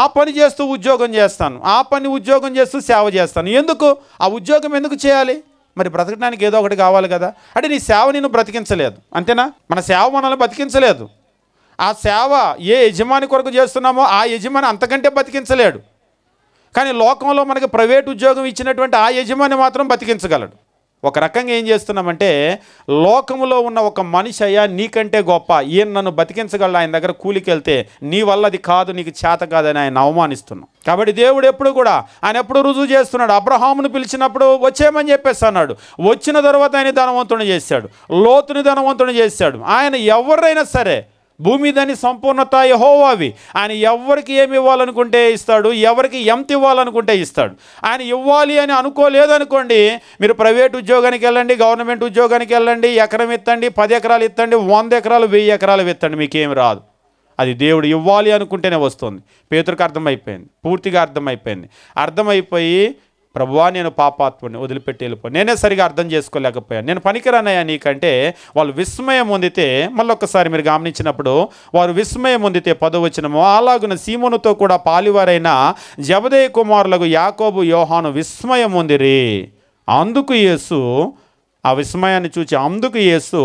ఆ పని చేస్తూ ఉద్యోగం చేస్తాను ఆ పని ఉద్యోగం చేస్తూ సేవ చేస్తాను ఎందుకు ఆ ఉద్యోగం ఎందుకు చేయాలి మరి బ్రతకడానికి ఏదో ఒకటి కావాలి కదా అంటే నీ సేవ నేను బ్రతికించలేదు అంతేనా మన సేవ మనల్ని బతికించలేదు ఆ సేవ ఏ యజమాని కొరకు చేస్తున్నామో ఆ యజమాని అంతకంటే బతికించలేడు కానీ లోకంలో మనకి ప్రైవేట్ ఉద్యోగం ఇచ్చినటువంటి ఆ యజమాని మాత్రం బతికించగలడు ఒక రకంగా ఏం చేస్తున్నామంటే లోకములో ఉన్న ఒక మనిషి అయ్యా నీకంటే గొప్ప ఈయన నన్ను బతికించగల ఆయన దగ్గర కూలికి వెళ్తే నీ వల్ల అది కాదు నీకు చేత కాదని ఆయన అవమానిస్తున్నాం కాబట్టి దేవుడు ఎప్పుడు కూడా ఆయన ఎప్పుడు రుజువు చేస్తున్నాడు అబ్రహామును పిలిచినప్పుడు వచ్చేయమని చెప్పేసి అన్నాడు వచ్చిన తర్వాత ఆయన ధనవంతుని చేశాడు లోతుని ధనవంతుని చేశాడు ఆయన ఎవరైనా సరే భూమి దాని సంపూర్ణత యహోవావి ఆయన ఎవరికి ఏమి ఇవ్వాలనుకుంటే ఇస్తాడు ఎవరికి ఎంత ఇవ్వాలనుకుంటే ఇస్తాడు ఆయన ఇవ్వాలి అని అనుకోలేదనుకోండి మీరు ప్రైవేట్ ఉద్యోగానికి వెళ్ళండి గవర్నమెంట్ ఉద్యోగానికి వెళ్ళండి ఎకరం ఎత్తండి పది ఎకరాలు ఎత్తండి వంద ఎకరాలు వెయ్యి ఎకరాలు ఎత్తండి మీకేమి రాదు అది దేవుడు ఇవ్వాలి అనుకుంటేనే వస్తుంది పేతురికి అర్థమైపోయింది పూర్తిగా అర్థమైపోయింది అర్థమైపోయి ప్రభువా నేను పాపాత్ముడిని వదిలిపెట్టి వెళ్ళిపో నేనే సరిగా అర్థం చేసుకోలేకపోయాను నేను పనికిరానయ్యా నీకంటే వాళ్ళు విస్మయం పొందితే మళ్ళీ ఒకసారి మీరు గమనించినప్పుడు వారు విస్మయం పొందితే పదవచనము అలాగున సీమోనుతో కూడా పాలివారైన జబదే కుమారులకు యాకోబు యోహాను విస్మయం పొందిరి అందుకు యేసు ఆ విస్మయాన్ని చూచి అందుకు యేసు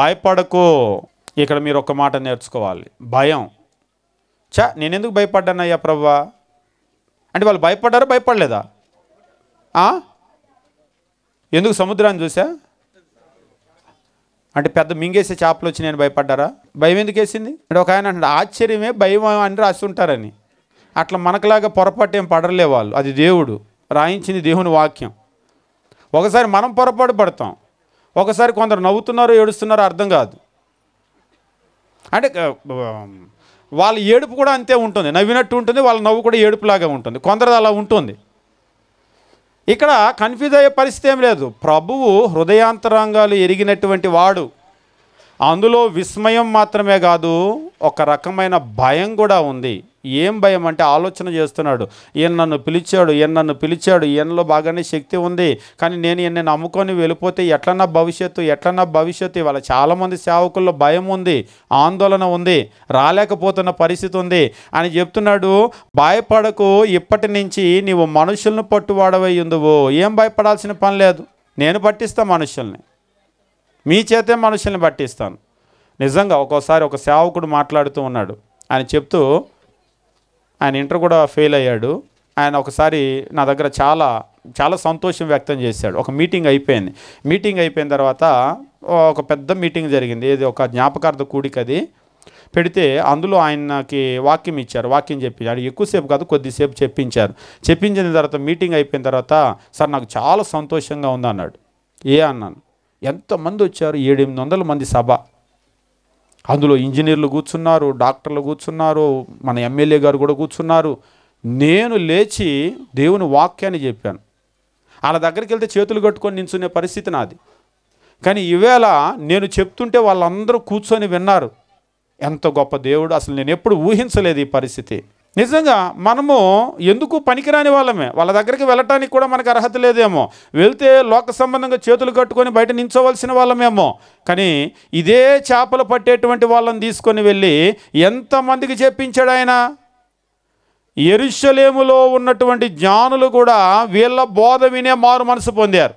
భయపడకు ఇక్కడ మీరు ఒక మాట నేర్చుకోవాలి భయం చా నేనెందుకు భయపడ్డానయ్యా ప్రభా అంటే వాళ్ళు భయపడ్డారా భయపడలేదా ఎందుకు సముద్రాన్ని చూసా అంటే పెద్ద మింగేసే చేపలు వచ్చి నేను భయపడ్డారా భయం ఎందుకు వేసింది అంటే ఒక ఆయన అంటే ఆశ్చర్యమే భయం అని రాస్తుంటారని అట్లా మనకులాగా పొరపాటు ఏం పడలే వాళ్ళు అది దేవుడు రాయించింది దేవుని వాక్యం ఒకసారి మనం పొరపాటు పడతాం ఒకసారి కొందరు నవ్వుతున్నారు ఏడుస్తున్నారో అర్థం కాదు అంటే వాళ్ళ ఏడుపు కూడా అంతే ఉంటుంది నవ్వినట్టు ఉంటుంది వాళ్ళ నవ్వు కూడా ఏడుపులాగే ఉంటుంది కొందరు అలా ఉంటుంది ఇక్కడ కన్ఫ్యూజ్ అయ్యే పరిస్థితి ఏం లేదు ప్రభువు హృదయాంతరంగాలు ఎరిగినటువంటి వాడు అందులో విస్మయం మాత్రమే కాదు ఒక రకమైన భయం కూడా ఉంది ఏం భయం అంటే ఆలోచన చేస్తున్నాడు ఈయన నన్ను పిలిచాడు ఈయన నన్ను పిలిచాడు ఈయనలో బాగానే శక్తి ఉంది కానీ నేను ఈయన నమ్ముకొని వెళ్ళిపోతే ఎట్లన్నా భవిష్యత్తు ఎట్లన్నా భవిష్యత్తు ఇవాళ చాలామంది సేవకుల్లో భయం ఉంది ఆందోళన ఉంది రాలేకపోతున్న పరిస్థితి ఉంది అని చెప్తున్నాడు భయపడకు ఇప్పటి నుంచి నీవు మనుషులను పట్టువాడవై ఉందువు ఏం భయపడాల్సిన పని లేదు నేను పట్టిస్తా మనుషుల్ని మీ చేతే మనుషుల్ని పట్టిస్తాను నిజంగా ఒక్కోసారి ఒక సేవకుడు మాట్లాడుతూ ఉన్నాడు ఆయన చెప్తూ ఆయన ఇంటర్ కూడా ఫెయిల్ అయ్యాడు ఆయన ఒకసారి నా దగ్గర చాలా చాలా సంతోషం వ్యక్తం చేశాడు ఒక మీటింగ్ అయిపోయింది మీటింగ్ అయిపోయిన తర్వాత ఒక పెద్ద మీటింగ్ జరిగింది ఇది ఒక జ్ఞాపకార్థ కూడిక అది పెడితే అందులో ఆయనకి వాక్యం ఇచ్చారు వాక్యం చెప్పించారు ఎక్కువసేపు కాదు కొద్దిసేపు చెప్పించారు చెప్పించిన తర్వాత మీటింగ్ అయిపోయిన తర్వాత సార్ నాకు చాలా సంతోషంగా ఉంది అన్నాడు ఏ అన్నాను ఎంతమంది వచ్చారు ఏడెనిమిది వందల మంది సభ అందులో ఇంజనీర్లు కూర్చున్నారు డాక్టర్లు కూర్చున్నారు మన ఎమ్మెల్యే గారు కూడా కూర్చున్నారు నేను లేచి దేవుని వాక్యాన్ని చెప్పాను వాళ్ళ దగ్గరికి వెళ్తే చేతులు కట్టుకొని నించునే పరిస్థితి నాది కానీ ఈవేళ నేను చెప్తుంటే వాళ్ళందరూ కూర్చొని విన్నారు ఎంత గొప్ప దేవుడు అసలు నేను ఎప్పుడు ఊహించలేదు ఈ పరిస్థితి నిజంగా మనము ఎందుకు పనికిరాని వాళ్ళమే వాళ్ళ దగ్గరికి వెళ్ళటానికి కూడా మనకు అర్హత లేదేమో వెళ్తే లోక సంబంధంగా చేతులు కట్టుకొని బయట నించోవలసిన వాళ్ళమేమో కానీ ఇదే చేపలు పట్టేటువంటి వాళ్ళని తీసుకొని వెళ్ళి ఎంతమందికి చెప్పించాడు ఆయన ఎరుషలేములో ఉన్నటువంటి జ్ఞానులు కూడా వీళ్ళ బోధ వినే మారు మనసు పొందారు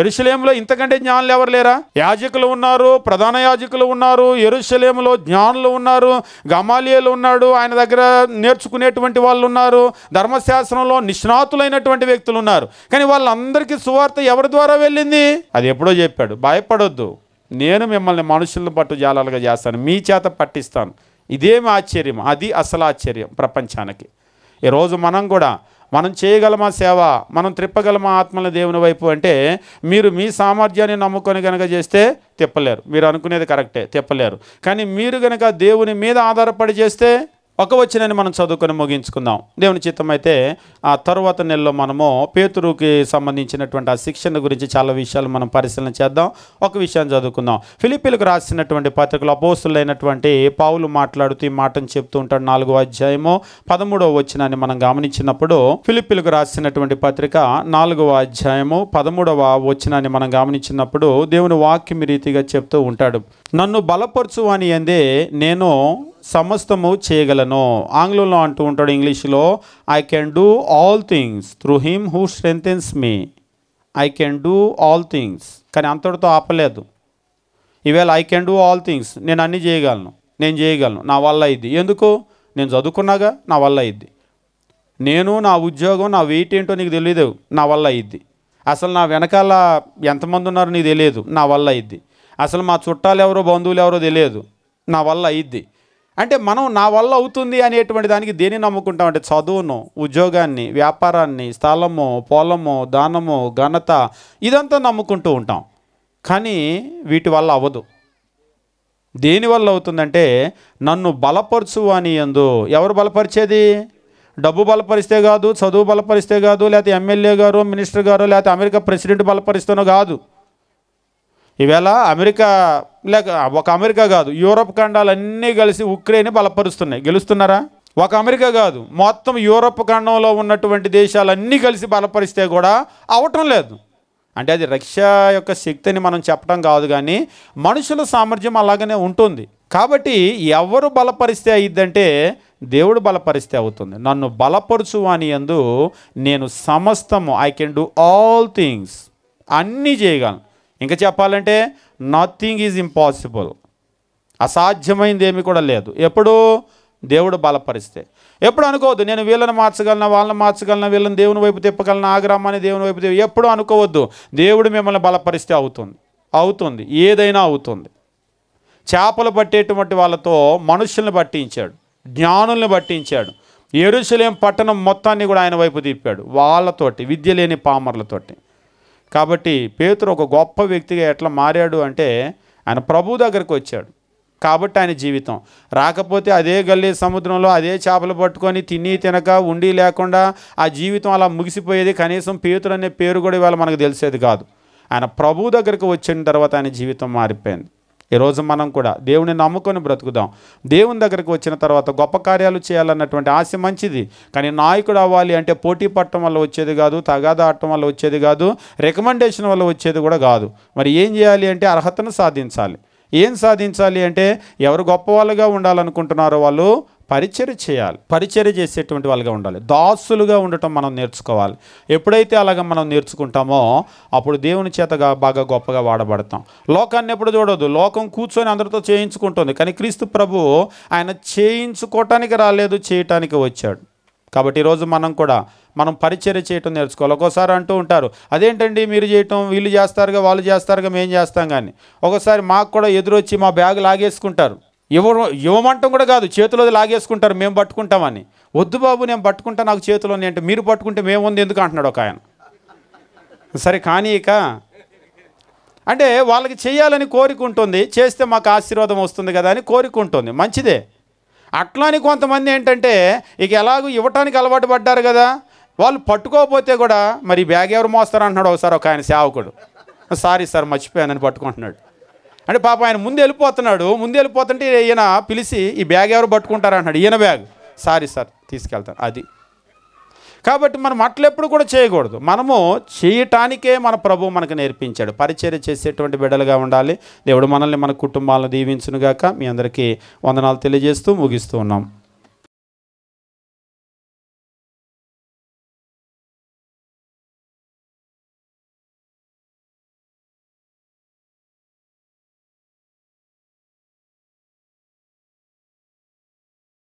ఎరుసలేంలో ఇంతకంటే జ్ఞానులు ఎవరు లేరా యాజకులు ఉన్నారు ప్రధాన యాజకులు ఉన్నారు ఎరుసలేంలో జ్ఞానులు ఉన్నారు గమాలియలు ఉన్నాడు ఆయన దగ్గర నేర్చుకునేటువంటి వాళ్ళు ఉన్నారు ధర్మశాస్త్రంలో నిష్ణాతులైనటువంటి వ్యక్తులు ఉన్నారు కానీ వాళ్ళందరికీ సువార్త ఎవరి ద్వారా వెళ్ళింది అది ఎప్పుడో చెప్పాడు భయపడొద్దు నేను మిమ్మల్ని మనుషులను పట్టు జాలాలుగా చేస్తాను మీ చేత పట్టిస్తాను ఇదేమి ఆశ్చర్యం అది అసలు ఆశ్చర్యం ప్రపంచానికి ఈరోజు మనం కూడా మనం చేయగలమా సేవ మనం త్రిప్పగలమా ఆత్మల దేవుని వైపు అంటే మీరు మీ సామర్థ్యాన్ని నమ్ముకొని కనుక చేస్తే తిప్పలేరు మీరు అనుకునేది కరెక్టే తిప్పలేరు కానీ మీరు కనుక దేవుని మీద ఆధారపడి చేస్తే ఒక వచ్చినని మనం చదువుకొని ముగించుకుందాం దేవుని చిత్తం అయితే ఆ తర్వాత నెలలో మనము పేతురుకి సంబంధించినటువంటి ఆ శిక్షణ గురించి చాలా విషయాలు మనం పరిశీలన చేద్దాం ఒక విషయాన్ని చదువుకుందాం ఫిలిపీలకు రాసినటువంటి పత్రికలు అపోసులైనటువంటి పావులు మాట్లాడుతూ ఈ మాటను చెప్తూ ఉంటాడు నాలుగో అధ్యాయము పదమూడవ వచ్చినాన్ని మనం గమనించినప్పుడు ఫిలిపీలకు రాసినటువంటి పత్రిక నాలుగవ అధ్యాయము పదమూడవ వచ్చినాన్ని మనం గమనించినప్పుడు దేవుని వాక్యం రీతిగా చెప్తూ ఉంటాడు నన్ను బలపరచు అని అందే నేను సమస్తము చేయగలను ఆంగ్లంలో అంటూ ఉంటాడు ఇంగ్లీష్లో I can do all things through him who strengthens me I can do all things కానీ అంతటితో ఆపలేదు ఈవేళ I can do all things నేను అన్నీ చేయగలను నేను చేయగలను నా వల్ల ఇది ఎందుకు నేను చదువుకున్నాగా నా వల్ల ఇది నేను నా ఉద్యోగం నా వెయిట్ ఏంటో నీకు తెలియదు నా వల్ల ఇది అసలు నా వెనకాల ఎంతమంది ఉన్నారో నీకు తెలియదు నా వల్ల ఇది అసలు మా చుట్టాలు ఎవరో బంధువులు ఎవరో తెలియదు నా వల్ల అయ్యిద్ది అంటే మనం నా వల్ల అవుతుంది అనేటువంటి దానికి నమ్ముకుంటాం అంటే చదువును ఉద్యోగాన్ని వ్యాపారాన్ని స్థలము పొలము దానము ఘనత ఇదంతా నమ్ముకుంటూ ఉంటాం కానీ వీటి వల్ల అవ్వదు దేనివల్ల అవుతుందంటే నన్ను బలపరచు అని ఎందు ఎవరు బలపరిచేది డబ్బు బలపరిస్తే కాదు చదువు బలపరిస్తే కాదు లేకపోతే ఎమ్మెల్యే గారు మినిస్టర్ గారు లేకపోతే అమెరికా ప్రెసిడెంట్ బలపరిస్తేనో కాదు ఈవేళ అమెరికా లేక ఒక అమెరికా కాదు యూరప్ ఖండాలు అన్నీ కలిసి ఉక్రెయిన్ బలపరుస్తున్నాయి గెలుస్తున్నారా ఒక అమెరికా కాదు మొత్తం యూరప్ ఖండంలో ఉన్నటువంటి దేశాలన్నీ కలిసి బలపరిస్తే కూడా అవటం లేదు అంటే అది రష్యా యొక్క శక్తిని మనం చెప్పడం కాదు కానీ మనుషుల సామర్థ్యం అలాగనే ఉంటుంది కాబట్టి ఎవరు బలపరిస్తే అయిద్దంటే దేవుడు బలపరిస్తే అవుతుంది నన్ను బలపరుచు అని ఎందు నేను సమస్తము I can do all things అన్నీ చేయగలను ఇంకా చెప్పాలంటే నథింగ్ ఈజ్ ఇంపాసిబుల్ అసాధ్యమైంది ఏమి కూడా లేదు ఎప్పుడు దేవుడు బలపరిస్తే ఎప్పుడు అనుకోవద్దు నేను వీళ్ళని మార్చగలను వాళ్ళని మార్చగలను వీళ్ళని దేవుని వైపు తిప్పగలనా ఆ గ్రామాన్ని దేవుని వైపు తిప్ప ఎప్పుడు అనుకోవద్దు దేవుడు మిమ్మల్ని బలపరిస్తే అవుతుంది అవుతుంది ఏదైనా అవుతుంది చేపలు పట్టేటువంటి వాళ్ళతో మనుషుల్ని పట్టించాడు జ్ఞానుల్ని పట్టించాడు ఎరుసలేం పట్టణం మొత్తాన్ని కూడా ఆయన వైపు తిప్పాడు వాళ్ళతోటి విద్య లేని పామర్లతోటి కాబట్టి పేతురు ఒక గొప్ప వ్యక్తిగా ఎట్లా మారాడు అంటే ఆయన ప్రభు దగ్గరకు వచ్చాడు కాబట్టి ఆయన జీవితం రాకపోతే అదే గల్లీ సముద్రంలో అదే చేపలు పట్టుకొని తిని తినక ఉండి లేకుండా ఆ జీవితం అలా ముగిసిపోయేది కనీసం పేతుడు అనే పేరు కూడా ఇవాళ మనకు తెలిసేది కాదు ఆయన ప్రభు దగ్గరకు వచ్చిన తర్వాత ఆయన జీవితం మారిపోయింది ఈరోజు మనం కూడా దేవుని నమ్ముకొని బ్రతుకుదాం దేవుని దగ్గరికి వచ్చిన తర్వాత గొప్ప కార్యాలు చేయాలన్నటువంటి ఆశ మంచిది కానీ నాయకుడు అవ్వాలి అంటే పోటీ పట్టడం వల్ల వచ్చేది కాదు తగాదా ఆడటం వల్ల వచ్చేది కాదు రికమెండేషన్ వల్ల వచ్చేది కూడా కాదు మరి ఏం చేయాలి అంటే అర్హతను సాధించాలి ఏం సాధించాలి అంటే ఎవరు గొప్పవాళ్ళుగా ఉండాలనుకుంటున్నారో వాళ్ళు పరిచర్ చేయాలి పరిచర్ చేసేటువంటి వాళ్ళుగా ఉండాలి దాసులుగా ఉండటం మనం నేర్చుకోవాలి ఎప్పుడైతే అలాగ మనం నేర్చుకుంటామో అప్పుడు దేవుని చేత బాగా గొప్పగా వాడబడతాం లోకాన్ని ఎప్పుడు చూడదు లోకం కూర్చొని అందరితో చేయించుకుంటుంది కానీ క్రీస్తు ప్రభు ఆయన చేయించుకోవటానికి రాలేదు చేయటానికి వచ్చాడు కాబట్టి ఈరోజు మనం కూడా మనం పరిచర్య చేయటం నేర్చుకోవాలి ఒక్కోసారి అంటూ ఉంటారు అదేంటండి మీరు చేయటం వీళ్ళు చేస్తారుగా వాళ్ళు చేస్తారుగా మేము చేస్తాం కానీ ఒకసారి మాకు కూడా ఎదురొచ్చి మా బ్యాగ్ లాగేసుకుంటారు ఇవ్వ ఇవ్వమంటాం కూడా కాదు చేతిలో లాగేసుకుంటారు మేము పట్టుకుంటామని వద్దు బాబు నేను పట్టుకుంటా నాకు ఉంది అంటే మీరు పట్టుకుంటే మేముంది ఎందుకు అంటున్నాడు ఒక ఆయన సరే కానీ ఇక అంటే వాళ్ళకి చేయాలని కోరిక ఉంటుంది చేస్తే మాకు ఆశీర్వాదం వస్తుంది కదా అని కోరిక ఉంటుంది మంచిదే అట్లానే కొంతమంది ఏంటంటే ఇక ఎలాగో ఇవ్వటానికి అలవాటు పడ్డారు కదా వాళ్ళు పట్టుకోకపోతే కూడా మరి బ్యాగ్ ఎవరు మోస్తారు అంటున్నాడు ఒకసారి ఒక ఆయన సేవకుడు సారీ సార్ మర్చిపోయానని పట్టుకుంటున్నాడు అంటే పాప ఆయన ముందు వెళ్ళిపోతున్నాడు ముందు వెళ్ళిపోతుంటే ఈయన పిలిచి ఈ బ్యాగ్ ఎవరు పట్టుకుంటారా అన్నాడు ఈయన బ్యాగ్ సారీ సార్ తీసుకెళ్తాను అది కాబట్టి మనం అట్లెప్పుడు కూడా చేయకూడదు మనము చేయటానికే మన ప్రభు మనకు నేర్పించాడు పరిచయం చేసేటువంటి బిడ్డలుగా ఉండాలి దేవుడు మనల్ని మన కుటుంబాలను దీవించునుగాక మీ అందరికీ వందనాలు తెలియజేస్తూ ముగిస్తూ ఉన్నాం